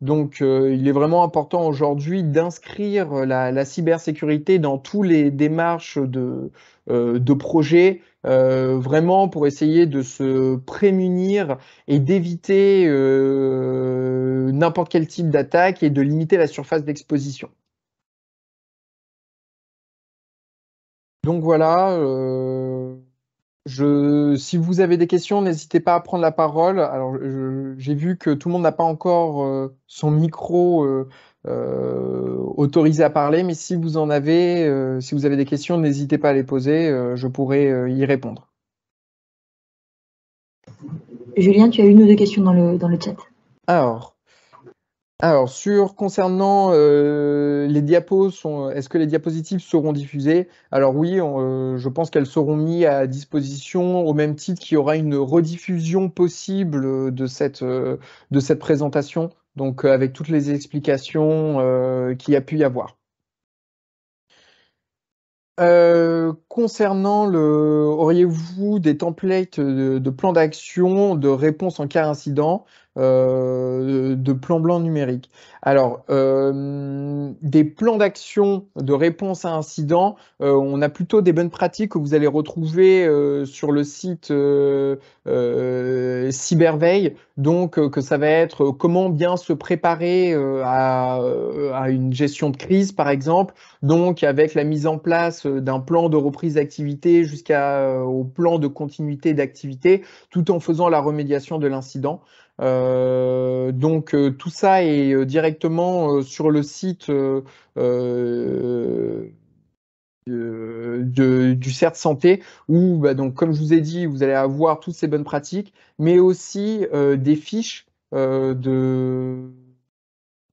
Donc, euh, il est vraiment important aujourd'hui d'inscrire la, cybersécurité dans toutes les démarches de, euh, projets, euh, vraiment pour essayer de se prémunir et d'éviter n'importe quel type d'attaque et de limiter la surface d'exposition. Donc voilà. Je, si vous avez des questions, n'hésitez pas à prendre la parole. Alors, j'ai vu que tout le monde n'a pas encore euh, son micro euh, euh, autorisé à parler, mais si vous en avez, si vous avez des questions, n'hésitez pas à les poser. je pourrai y répondre. Julien, tu as une ou deux questions dans le, dans le chat. Alors, alors, sur concernant euh, les diapos, est-ce que les diapositives seront diffusées Alors oui, euh, je pense qu'elles seront mises à disposition au même titre qu'il y aura une rediffusion possible de cette, euh, présentation, donc avec toutes les explications qu'il y a pu y avoir. concernant le, auriez-vous des templates de, plans d'action de réponses en cas incident euh, de plan blanc numérique. Alors, euh, des plans d'action de réponse à incident, euh, on a plutôt des bonnes pratiques que vous allez retrouver sur le site Cyberveil Donc, que ça va être comment bien se préparer à, à, une gestion de crise, par exemple. Donc, avec la mise en place d'un plan de reprise d'activité jusqu'au plan de continuité d'activité, tout en faisant la remédiation de l'incident. Euh, donc euh, tout ça est euh, directement sur le site du CERT Santé où, bah, donc, comme je vous ai dit, vous allez avoir toutes ces bonnes pratiques, mais aussi des fiches de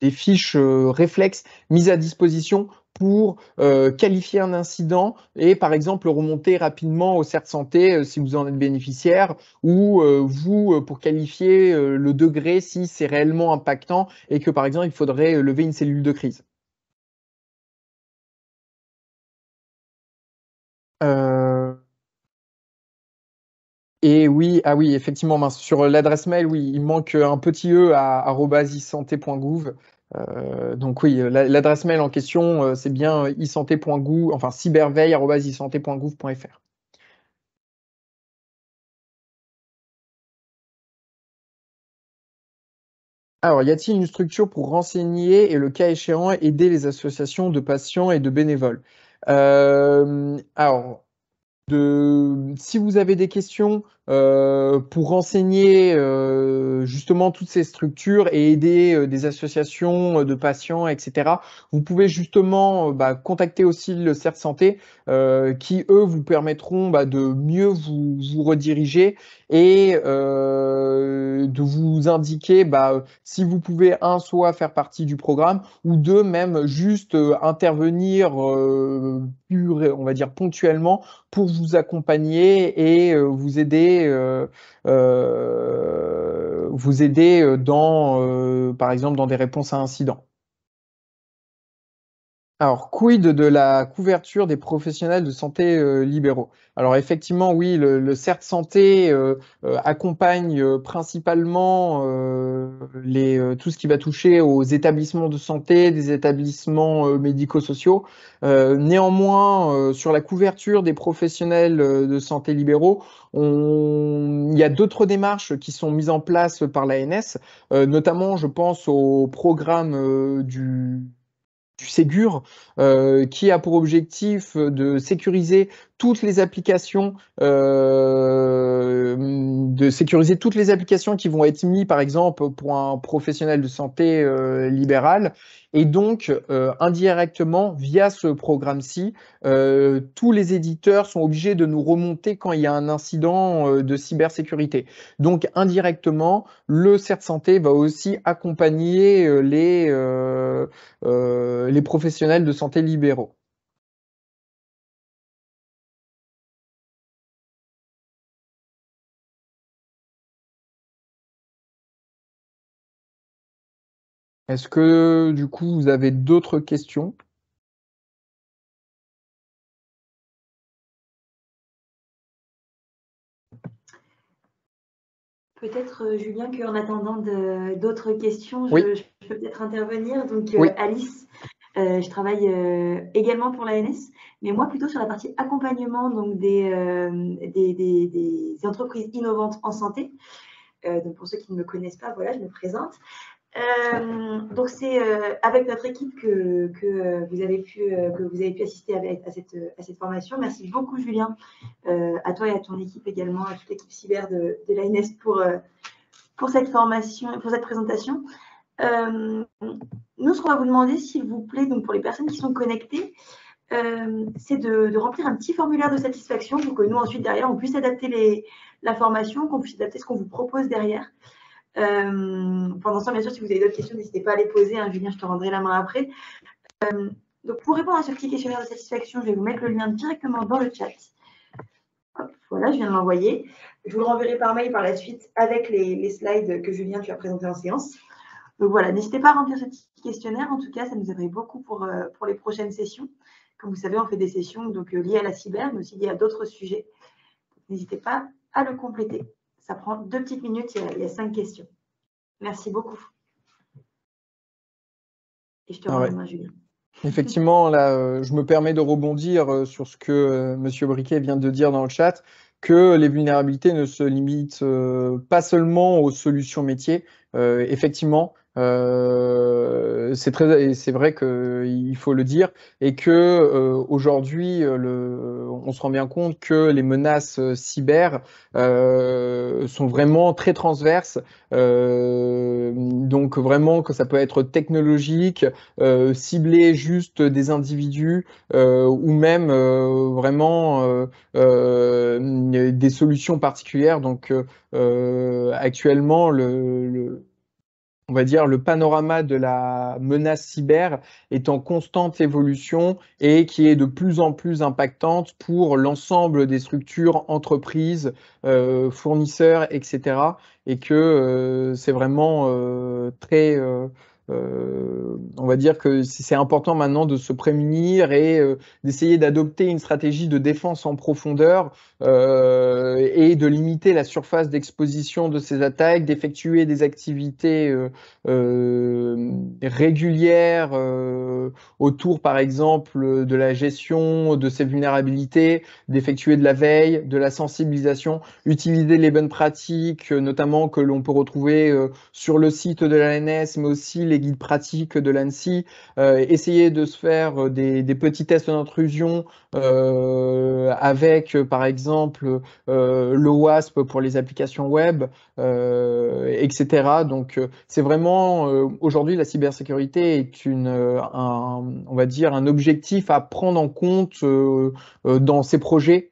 des fiches euh, réflexes mises à disposition pour euh, qualifier un incident et par exemple remonter rapidement au CERT Santé euh, si vous en êtes bénéficiaire ou vous pour qualifier le degré si c'est réellement impactant et que par exemple il faudrait lever une cellule de crise. Et oui, ah oui, effectivement, sur l'adresse mail, oui, il manque un petit e à arrobasisanté.gouv ». santégouv euh, donc oui, euh, l'adresse mail en question, euh, c'est bien isanté.gouv, enfin cyberveille.isanté.gouv.fr. Alors, y a-t-il une structure pour renseigner et le cas échéant aider les associations de patients et de bénévoles Alors, si vous avez des questions, euh, pour renseigner euh, justement toutes ces structures et aider euh, des associations de patients, etc. Vous pouvez justement bah, contacter aussi le CERF Santé qui, eux, vous permettront bah, de mieux vous, rediriger et de vous indiquer bah, si vous pouvez, un, soit faire partie du programme ou deux, même juste intervenir on va dire, ponctuellement pour vous accompagner et vous aider euh, euh, vous aider euh, dans, par exemple, dans des réponses à incidents. Alors, quid de la couverture des professionnels de santé euh, libéraux Alors effectivement, oui, le, le CERT Santé euh, euh, accompagne principalement les, tout ce qui va toucher aux établissements de santé, des établissements médico-sociaux. néanmoins, sur la couverture des professionnels de santé libéraux, il y a d'autres démarches qui sont mises en place par l'ANS, notamment, je pense, au programme du du Ségur, euh, qui a pour objectif euh, de sécuriser toutes les applications, euh, de sécuriser toutes les applications qui vont être mises, par exemple, pour un professionnel de santé euh, libéral. Et donc, euh, indirectement, via ce programme-ci, tous les éditeurs sont obligés de nous remonter quand il y a un incident de cybersécurité. Donc, indirectement, le CERT Santé va aussi accompagner les, les professionnels de santé libéraux. Est-ce que du coup vous avez d'autres questions Peut-être, euh, Julien, qu'en attendant d'autres questions, je, peux peut-être intervenir. Donc, euh, Alice, euh, je travaille également pour l'ANS, mais moi plutôt sur la partie accompagnement donc des, entreprises innovantes en santé. donc, pour ceux qui ne me connaissent pas, voilà, je me présente. Euh, donc c'est euh, avec notre équipe que, vous avez pu, euh, que vous avez pu assister à, cette, à cette formation. Merci beaucoup Julien, à toi et à ton équipe également, à toute l'équipe cyber de, de l'ANS pour, pour cette formation, pour cette présentation. nous, ce qu'on va vous demander, s'il vous plaît, donc pour les personnes qui sont connectées, c'est de, de, remplir un petit formulaire de satisfaction pour que nous, ensuite, derrière, on puisse adapter les, la formation, qu'on puisse adapter ce qu'on vous propose derrière. Euh, pendant ce temps, bien sûr, si vous avez d'autres questions, n'hésitez pas à les poser. Hein, Julien, je te rendrai la main après. Euh, donc, pour répondre à ce petit questionnaire de satisfaction, je vais vous mettre le lien directement dans le chat. voilà, je viens de l'envoyer. Je vous le renverrai par mail par la suite avec les, slides que Julien, tu as présentés en séance. Donc voilà, n'hésitez pas à remplir ce petit questionnaire. En tout cas, ça nous aiderait beaucoup pour, euh, pour les prochaines sessions. Comme vous savez, on fait des sessions donc, liées à la cyber, mais aussi liées à d'autres sujets. N'hésitez pas à le compléter. Ça prend deux petites minutes, il y a, cinq questions. Merci beaucoup. Et je te ah Effectivement, là, euh, je me permets de rebondir euh, sur ce que euh, M. Briquet vient de dire dans le chat, que les vulnérabilités ne se limitent pas seulement aux solutions métiers. effectivement, euh, c'est très, c'est vrai qu'il faut le dire et que euh, aujourd'hui, euh, le, on se rend bien compte que les menaces cyber euh, sont vraiment très transverses. donc vraiment que ça peut être technologique, cibler juste des individus ou même vraiment des solutions particulières. Donc actuellement, le, le on va dire, le panorama de la menace cyber est en constante évolution et qui est de plus en plus impactante pour l'ensemble des structures, entreprises, euh, fournisseurs, etc. Et que euh, c'est vraiment euh, très euh, on va dire que c'est important maintenant de se prémunir et euh, d'essayer d'adopter une stratégie de défense en profondeur euh, et de limiter la surface d'exposition de ces attaques, d'effectuer des activités régulières autour, par exemple, de la gestion de ces vulnérabilités, d'effectuer de la veille, de la sensibilisation, utiliser les bonnes pratiques, notamment que l'on peut retrouver sur le site de l'ANS, mais aussi les guides pratique de l'ANSI, euh, essayer de se faire euh, des, petits tests d'intrusion euh, avec, par exemple, le WASP pour les applications web, etc. Donc, c'est vraiment aujourd'hui la cybersécurité est une, on va dire, un objectif à prendre en compte dans ces projets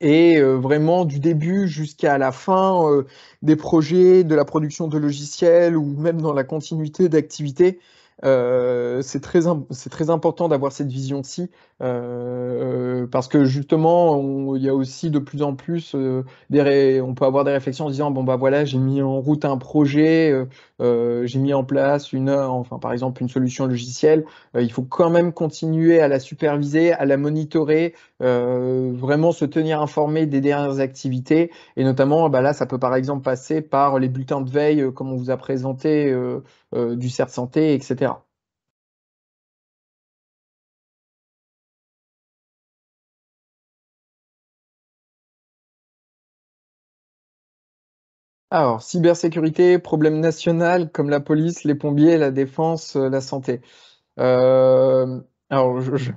et euh, vraiment du début jusqu'à la fin euh, des projets, de la production de logiciels ou même dans la continuité d'activités, euh, c'est très, très, important d'avoir cette vision-ci, euh, parce que justement, il y a aussi de plus en plus, euh, des on peut avoir des réflexions en disant, bon bah voilà, j'ai mis en route un projet, j'ai mis en place une, enfin par exemple une solution logicielle, il faut quand même continuer à la superviser, à la monitorer, vraiment se tenir informé des dernières activités, et notamment, bah là, ça peut par exemple passer par les bulletins de veille, comme on vous a présenté euh, du CERF santé, etc. Alors, cybersécurité, problème national comme la police, les pompiers, la défense, euh, la santé. Euh, alors, je,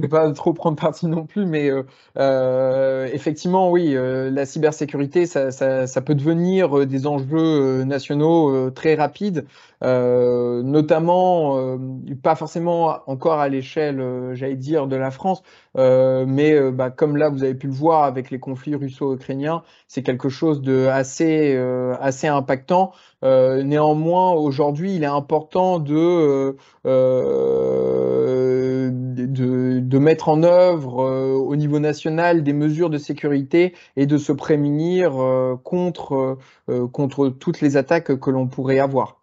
je vais pas trop prendre parti non plus, mais euh, euh, effectivement, oui, euh, la cybersécurité, ça, peut devenir des enjeux nationaux très rapides, notamment pas forcément encore à l'échelle, j'allais dire, de la France, mais bah, comme là, vous avez pu le voir avec les conflits russo-ukrainiens, c'est quelque chose de assez, assez impactant. néanmoins, aujourd'hui, il est important de euh, de, mettre en œuvre euh, au niveau national des mesures de sécurité et de se prémunir euh, euh, contre, toutes les attaques que l'on pourrait avoir.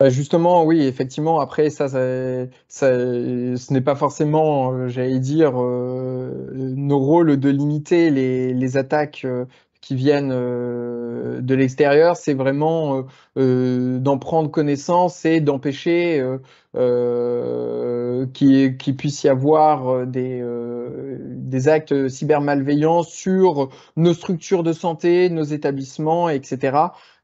Bah, justement, oui, effectivement, après, ça, ce n'est pas forcément, j'allais dire, nos rôles de limiter les, les attaques qui viennent euh, de l'extérieur, c'est vraiment euh, euh, d'en prendre connaissance et d'empêcher qu'il puisse y avoir des, des actes cybermalveillants sur nos structures de santé, nos établissements, etc.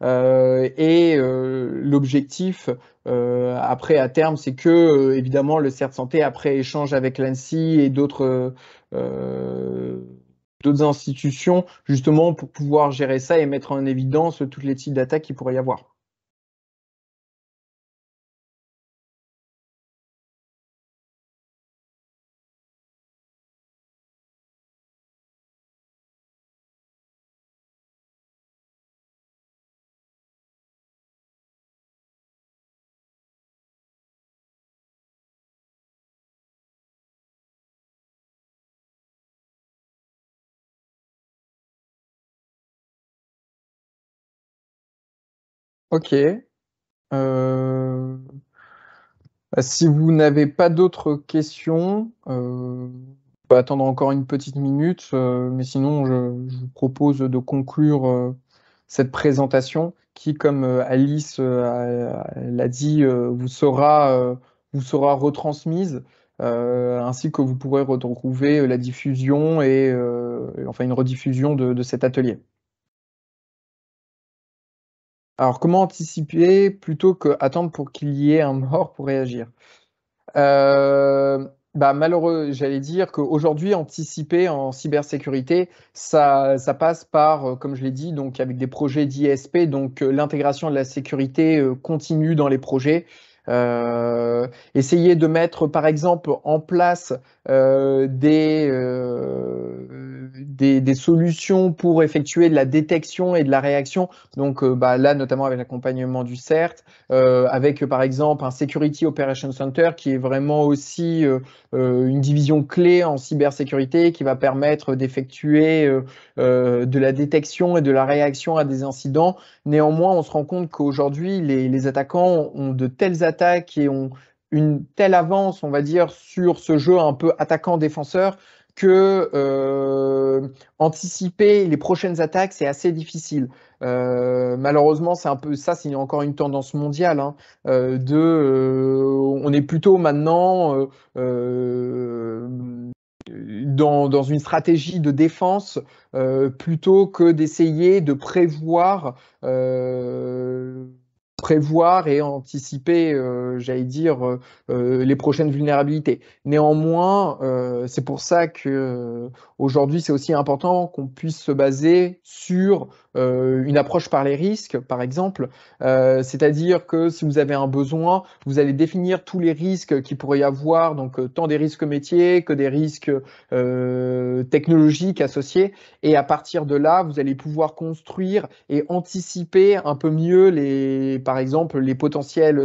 et l'objectif, après à terme, c'est que évidemment le CERT Santé, après échange avec l'ANSI et d'autres d'autres institutions justement pour pouvoir gérer ça et mettre en évidence toutes les types d'attaques qu'il pourrait y avoir. Ok. Euh, bah, si vous n'avez pas d'autres questions, on euh, bah, attendre encore une petite minute, euh, mais sinon, je, vous propose de conclure cette présentation qui, comme Alice l'a dit, vous sera, vous sera retransmise. ainsi que vous pourrez retrouver la diffusion et enfin une rediffusion de cet atelier. Alors, comment anticiper plutôt qu'attendre pour qu'il y ait un mort pour réagir euh, bah, malheureux, j'allais dire qu'aujourd'hui, anticiper en cybersécurité, ça, passe par, euh, comme je l'ai dit, donc avec des projets d'ISP, donc euh, l'intégration de la sécurité continue dans les projets. essayer de mettre, par exemple, en place des, des, solutions pour effectuer de la détection et de la réaction. Donc euh, bah, là, notamment avec l'accompagnement du CERT, euh, avec euh, par exemple un Security Operation Center qui est vraiment aussi une division clé en cybersécurité qui va permettre d'effectuer de la détection et de la réaction à des incidents. Néanmoins, on se rend compte qu'aujourd'hui, les attaquants ont de telles attaques et ont une telle avance, on va dire, sur ce jeu un peu attaquant-défenseur que euh, anticiper les prochaines attaques, c'est assez difficile. Euh, malheureusement, c'est un peu ça, c'est encore une tendance mondiale. Hein, euh, de, on est plutôt maintenant dans, dans, une stratégie de défense plutôt que d'essayer de prévoir prévoir et anticiper, euh, j'allais dire, euh, euh, les prochaines vulnérabilités. Néanmoins, c'est pour ça que aujourd'hui c'est aussi important qu'on puisse se baser sur euh, une approche par les risques, par exemple. Euh, c'est-à-dire que si vous avez un besoin, vous allez définir tous les risques qu'il pourrait y avoir, donc euh, tant des risques métiers que des risques technologiques associés. Et à partir de là, vous allez pouvoir construire et anticiper un peu mieux les, par exemple, les potentielles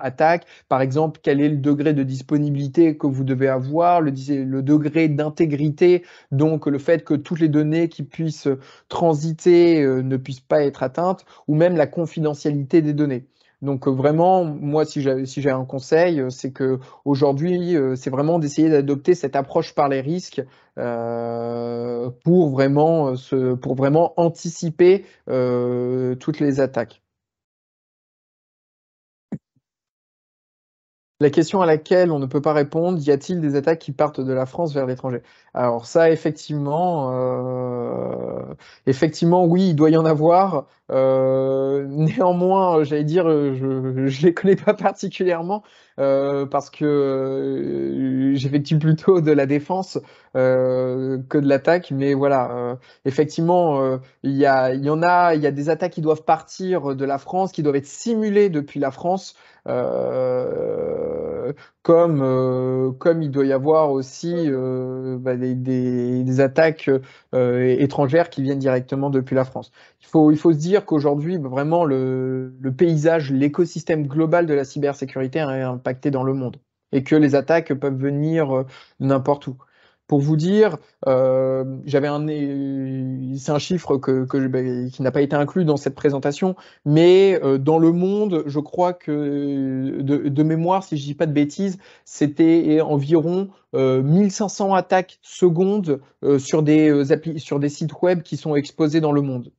attaques. Par exemple, quel est le degré de disponibilité que vous devez avoir, le, le degré d'intégrité, donc le fait que toutes les données qui puissent transiter euh, ne puisse pas être atteintes, ou même la confidentialité des données. Donc euh, vraiment, moi, si j'ai si un conseil, euh, c'est que aujourd'hui, c'est vraiment d'essayer d'adopter cette approche par les risques pour vraiment pour vraiment anticiper toutes les attaques. La question à laquelle on ne peut pas répondre, y a-t-il des attaques qui partent de la France vers l'étranger Alors ça, effectivement, euh, effectivement, oui, il doit y en avoir. Euh, néanmoins, j'allais dire, je ne les connais pas particulièrement euh, parce que j'effectue plutôt de la défense que de l'attaque. Mais voilà, effectivement, il y, y en a, il y a des attaques qui doivent partir de la France, qui doivent être simulées depuis la France. Euh, euh, comme, il doit y avoir aussi euh, bah, des, attaques étrangères qui viennent directement depuis la France. Il faut, se dire qu'aujourd'hui, vraiment, le, le paysage, l'écosystème global de la cybersécurité est impacté dans le monde et que les attaques peuvent venir n'importe où. Pour vous dire, euh, j'avais un, c'est un chiffre que, ben, qui n'a pas été inclus dans cette présentation, mais euh, dans le monde, je crois que de, mémoire, si je dis pas de bêtises, c'était environ 1500 euh, attaques secondes sur, des, sur des sites web qui sont exposés dans le monde.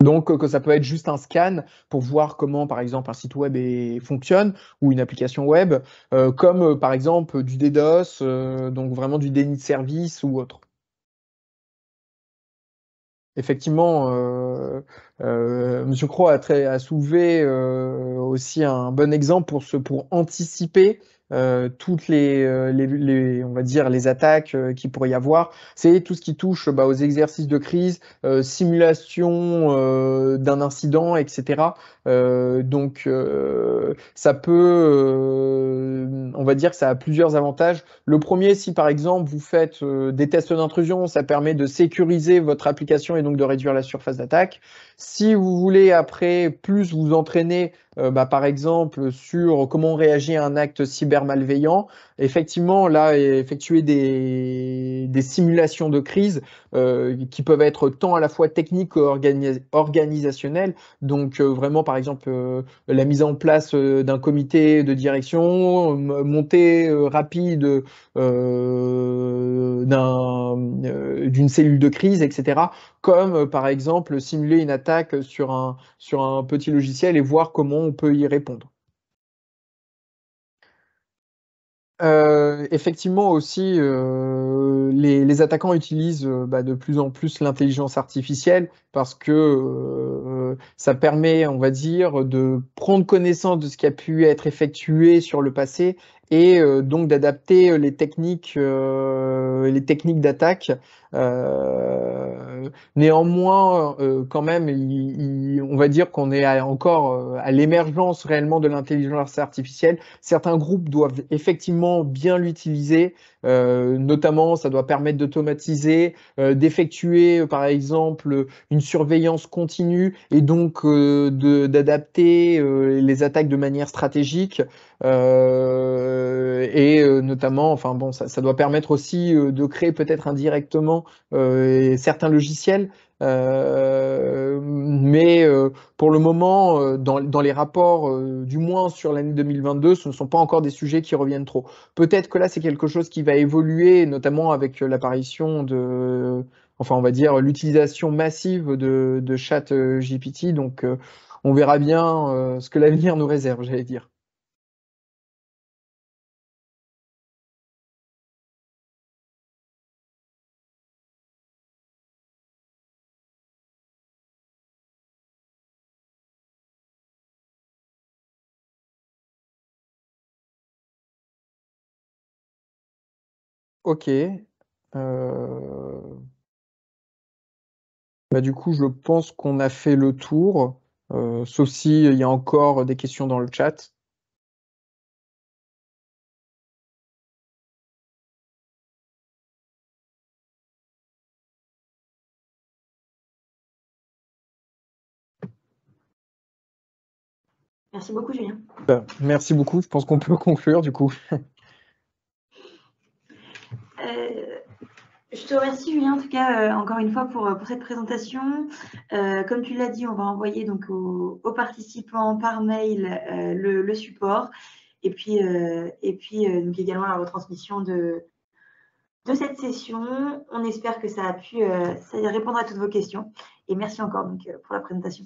Donc que ça peut être juste un scan pour voir comment par exemple un site web fonctionne ou une application web, euh, comme euh, par exemple du DDoS, euh, donc vraiment du déni de service ou autre. Effectivement, M. Croix a, soulevé aussi un bon exemple pour, ce, pour anticiper euh, toutes euh, les, on va dire les attaques euh, qu'il pourrait y avoir. C'est tout ce qui touche bah, aux exercices de crise, euh, simulation d'un incident, etc. donc ça peut, on va dire ça a plusieurs avantages. Le premier, si par exemple vous faites des tests d'intrusion, ça permet de sécuriser votre application et donc de réduire la surface d'attaque. Si vous voulez après plus vous entraîner, euh, bah, par exemple, sur comment réagir à un acte cybermalveillant, effectivement, là, effectuer des, simulations de crise euh, qui peuvent être tant à la fois techniques qu'organisationnelles. Donc, euh, vraiment, par exemple, euh, la mise en place d'un comité de direction, montée rapide d'une cellule de crise, etc. Comme, par exemple, simuler une attaque sur un, sur un petit logiciel et voir comment on peut y répondre. Euh, effectivement aussi, euh, les, attaquants utilisent euh, bah, de plus en plus l'intelligence artificielle parce que ça permet, on va dire, de prendre connaissance de ce qui a pu être effectué sur le passé et donc d'adapter les techniques, les techniques d'attaque Néanmoins, euh, quand même, on va dire qu'on est encore euh, à l'émergence réellement de l'intelligence artificielle. Certains groupes doivent effectivement bien l'utiliser, euh, notamment, ça doit permettre d'automatiser, euh, d'effectuer, euh, par exemple, une surveillance continue et donc d'adapter les attaques de manière stratégique. et notamment, enfin bon, ça, ça doit permettre aussi de créer peut-être indirectement certains logiciels euh, mais euh, pour le moment, euh, dans, les rapports, du moins sur l'année 2022, ce ne sont pas encore des sujets qui reviennent trop. Peut-être que là, c'est quelque chose qui va évoluer, notamment avec l'apparition de, enfin, on va dire, l'utilisation massive de, de chat GPT. Donc, on verra bien ce que l'avenir nous réserve, j'allais dire. Ok. Euh. Bah, du coup, je pense qu'on a fait le tour, euh, sauf s'il euh, il y a encore des questions dans le chat. Merci beaucoup, Julien. Bah, merci beaucoup. Je pense qu'on peut conclure du coup. Euh, je te remercie Julien en tout cas euh, encore une fois pour, euh, cette présentation. comme tu l'as dit, on va envoyer donc aux, participants par mail le, support et puis, et puis donc également la retransmission de, de cette session. On espère que ça a pu ça répondre à toutes vos questions. Et merci encore donc, pour la présentation.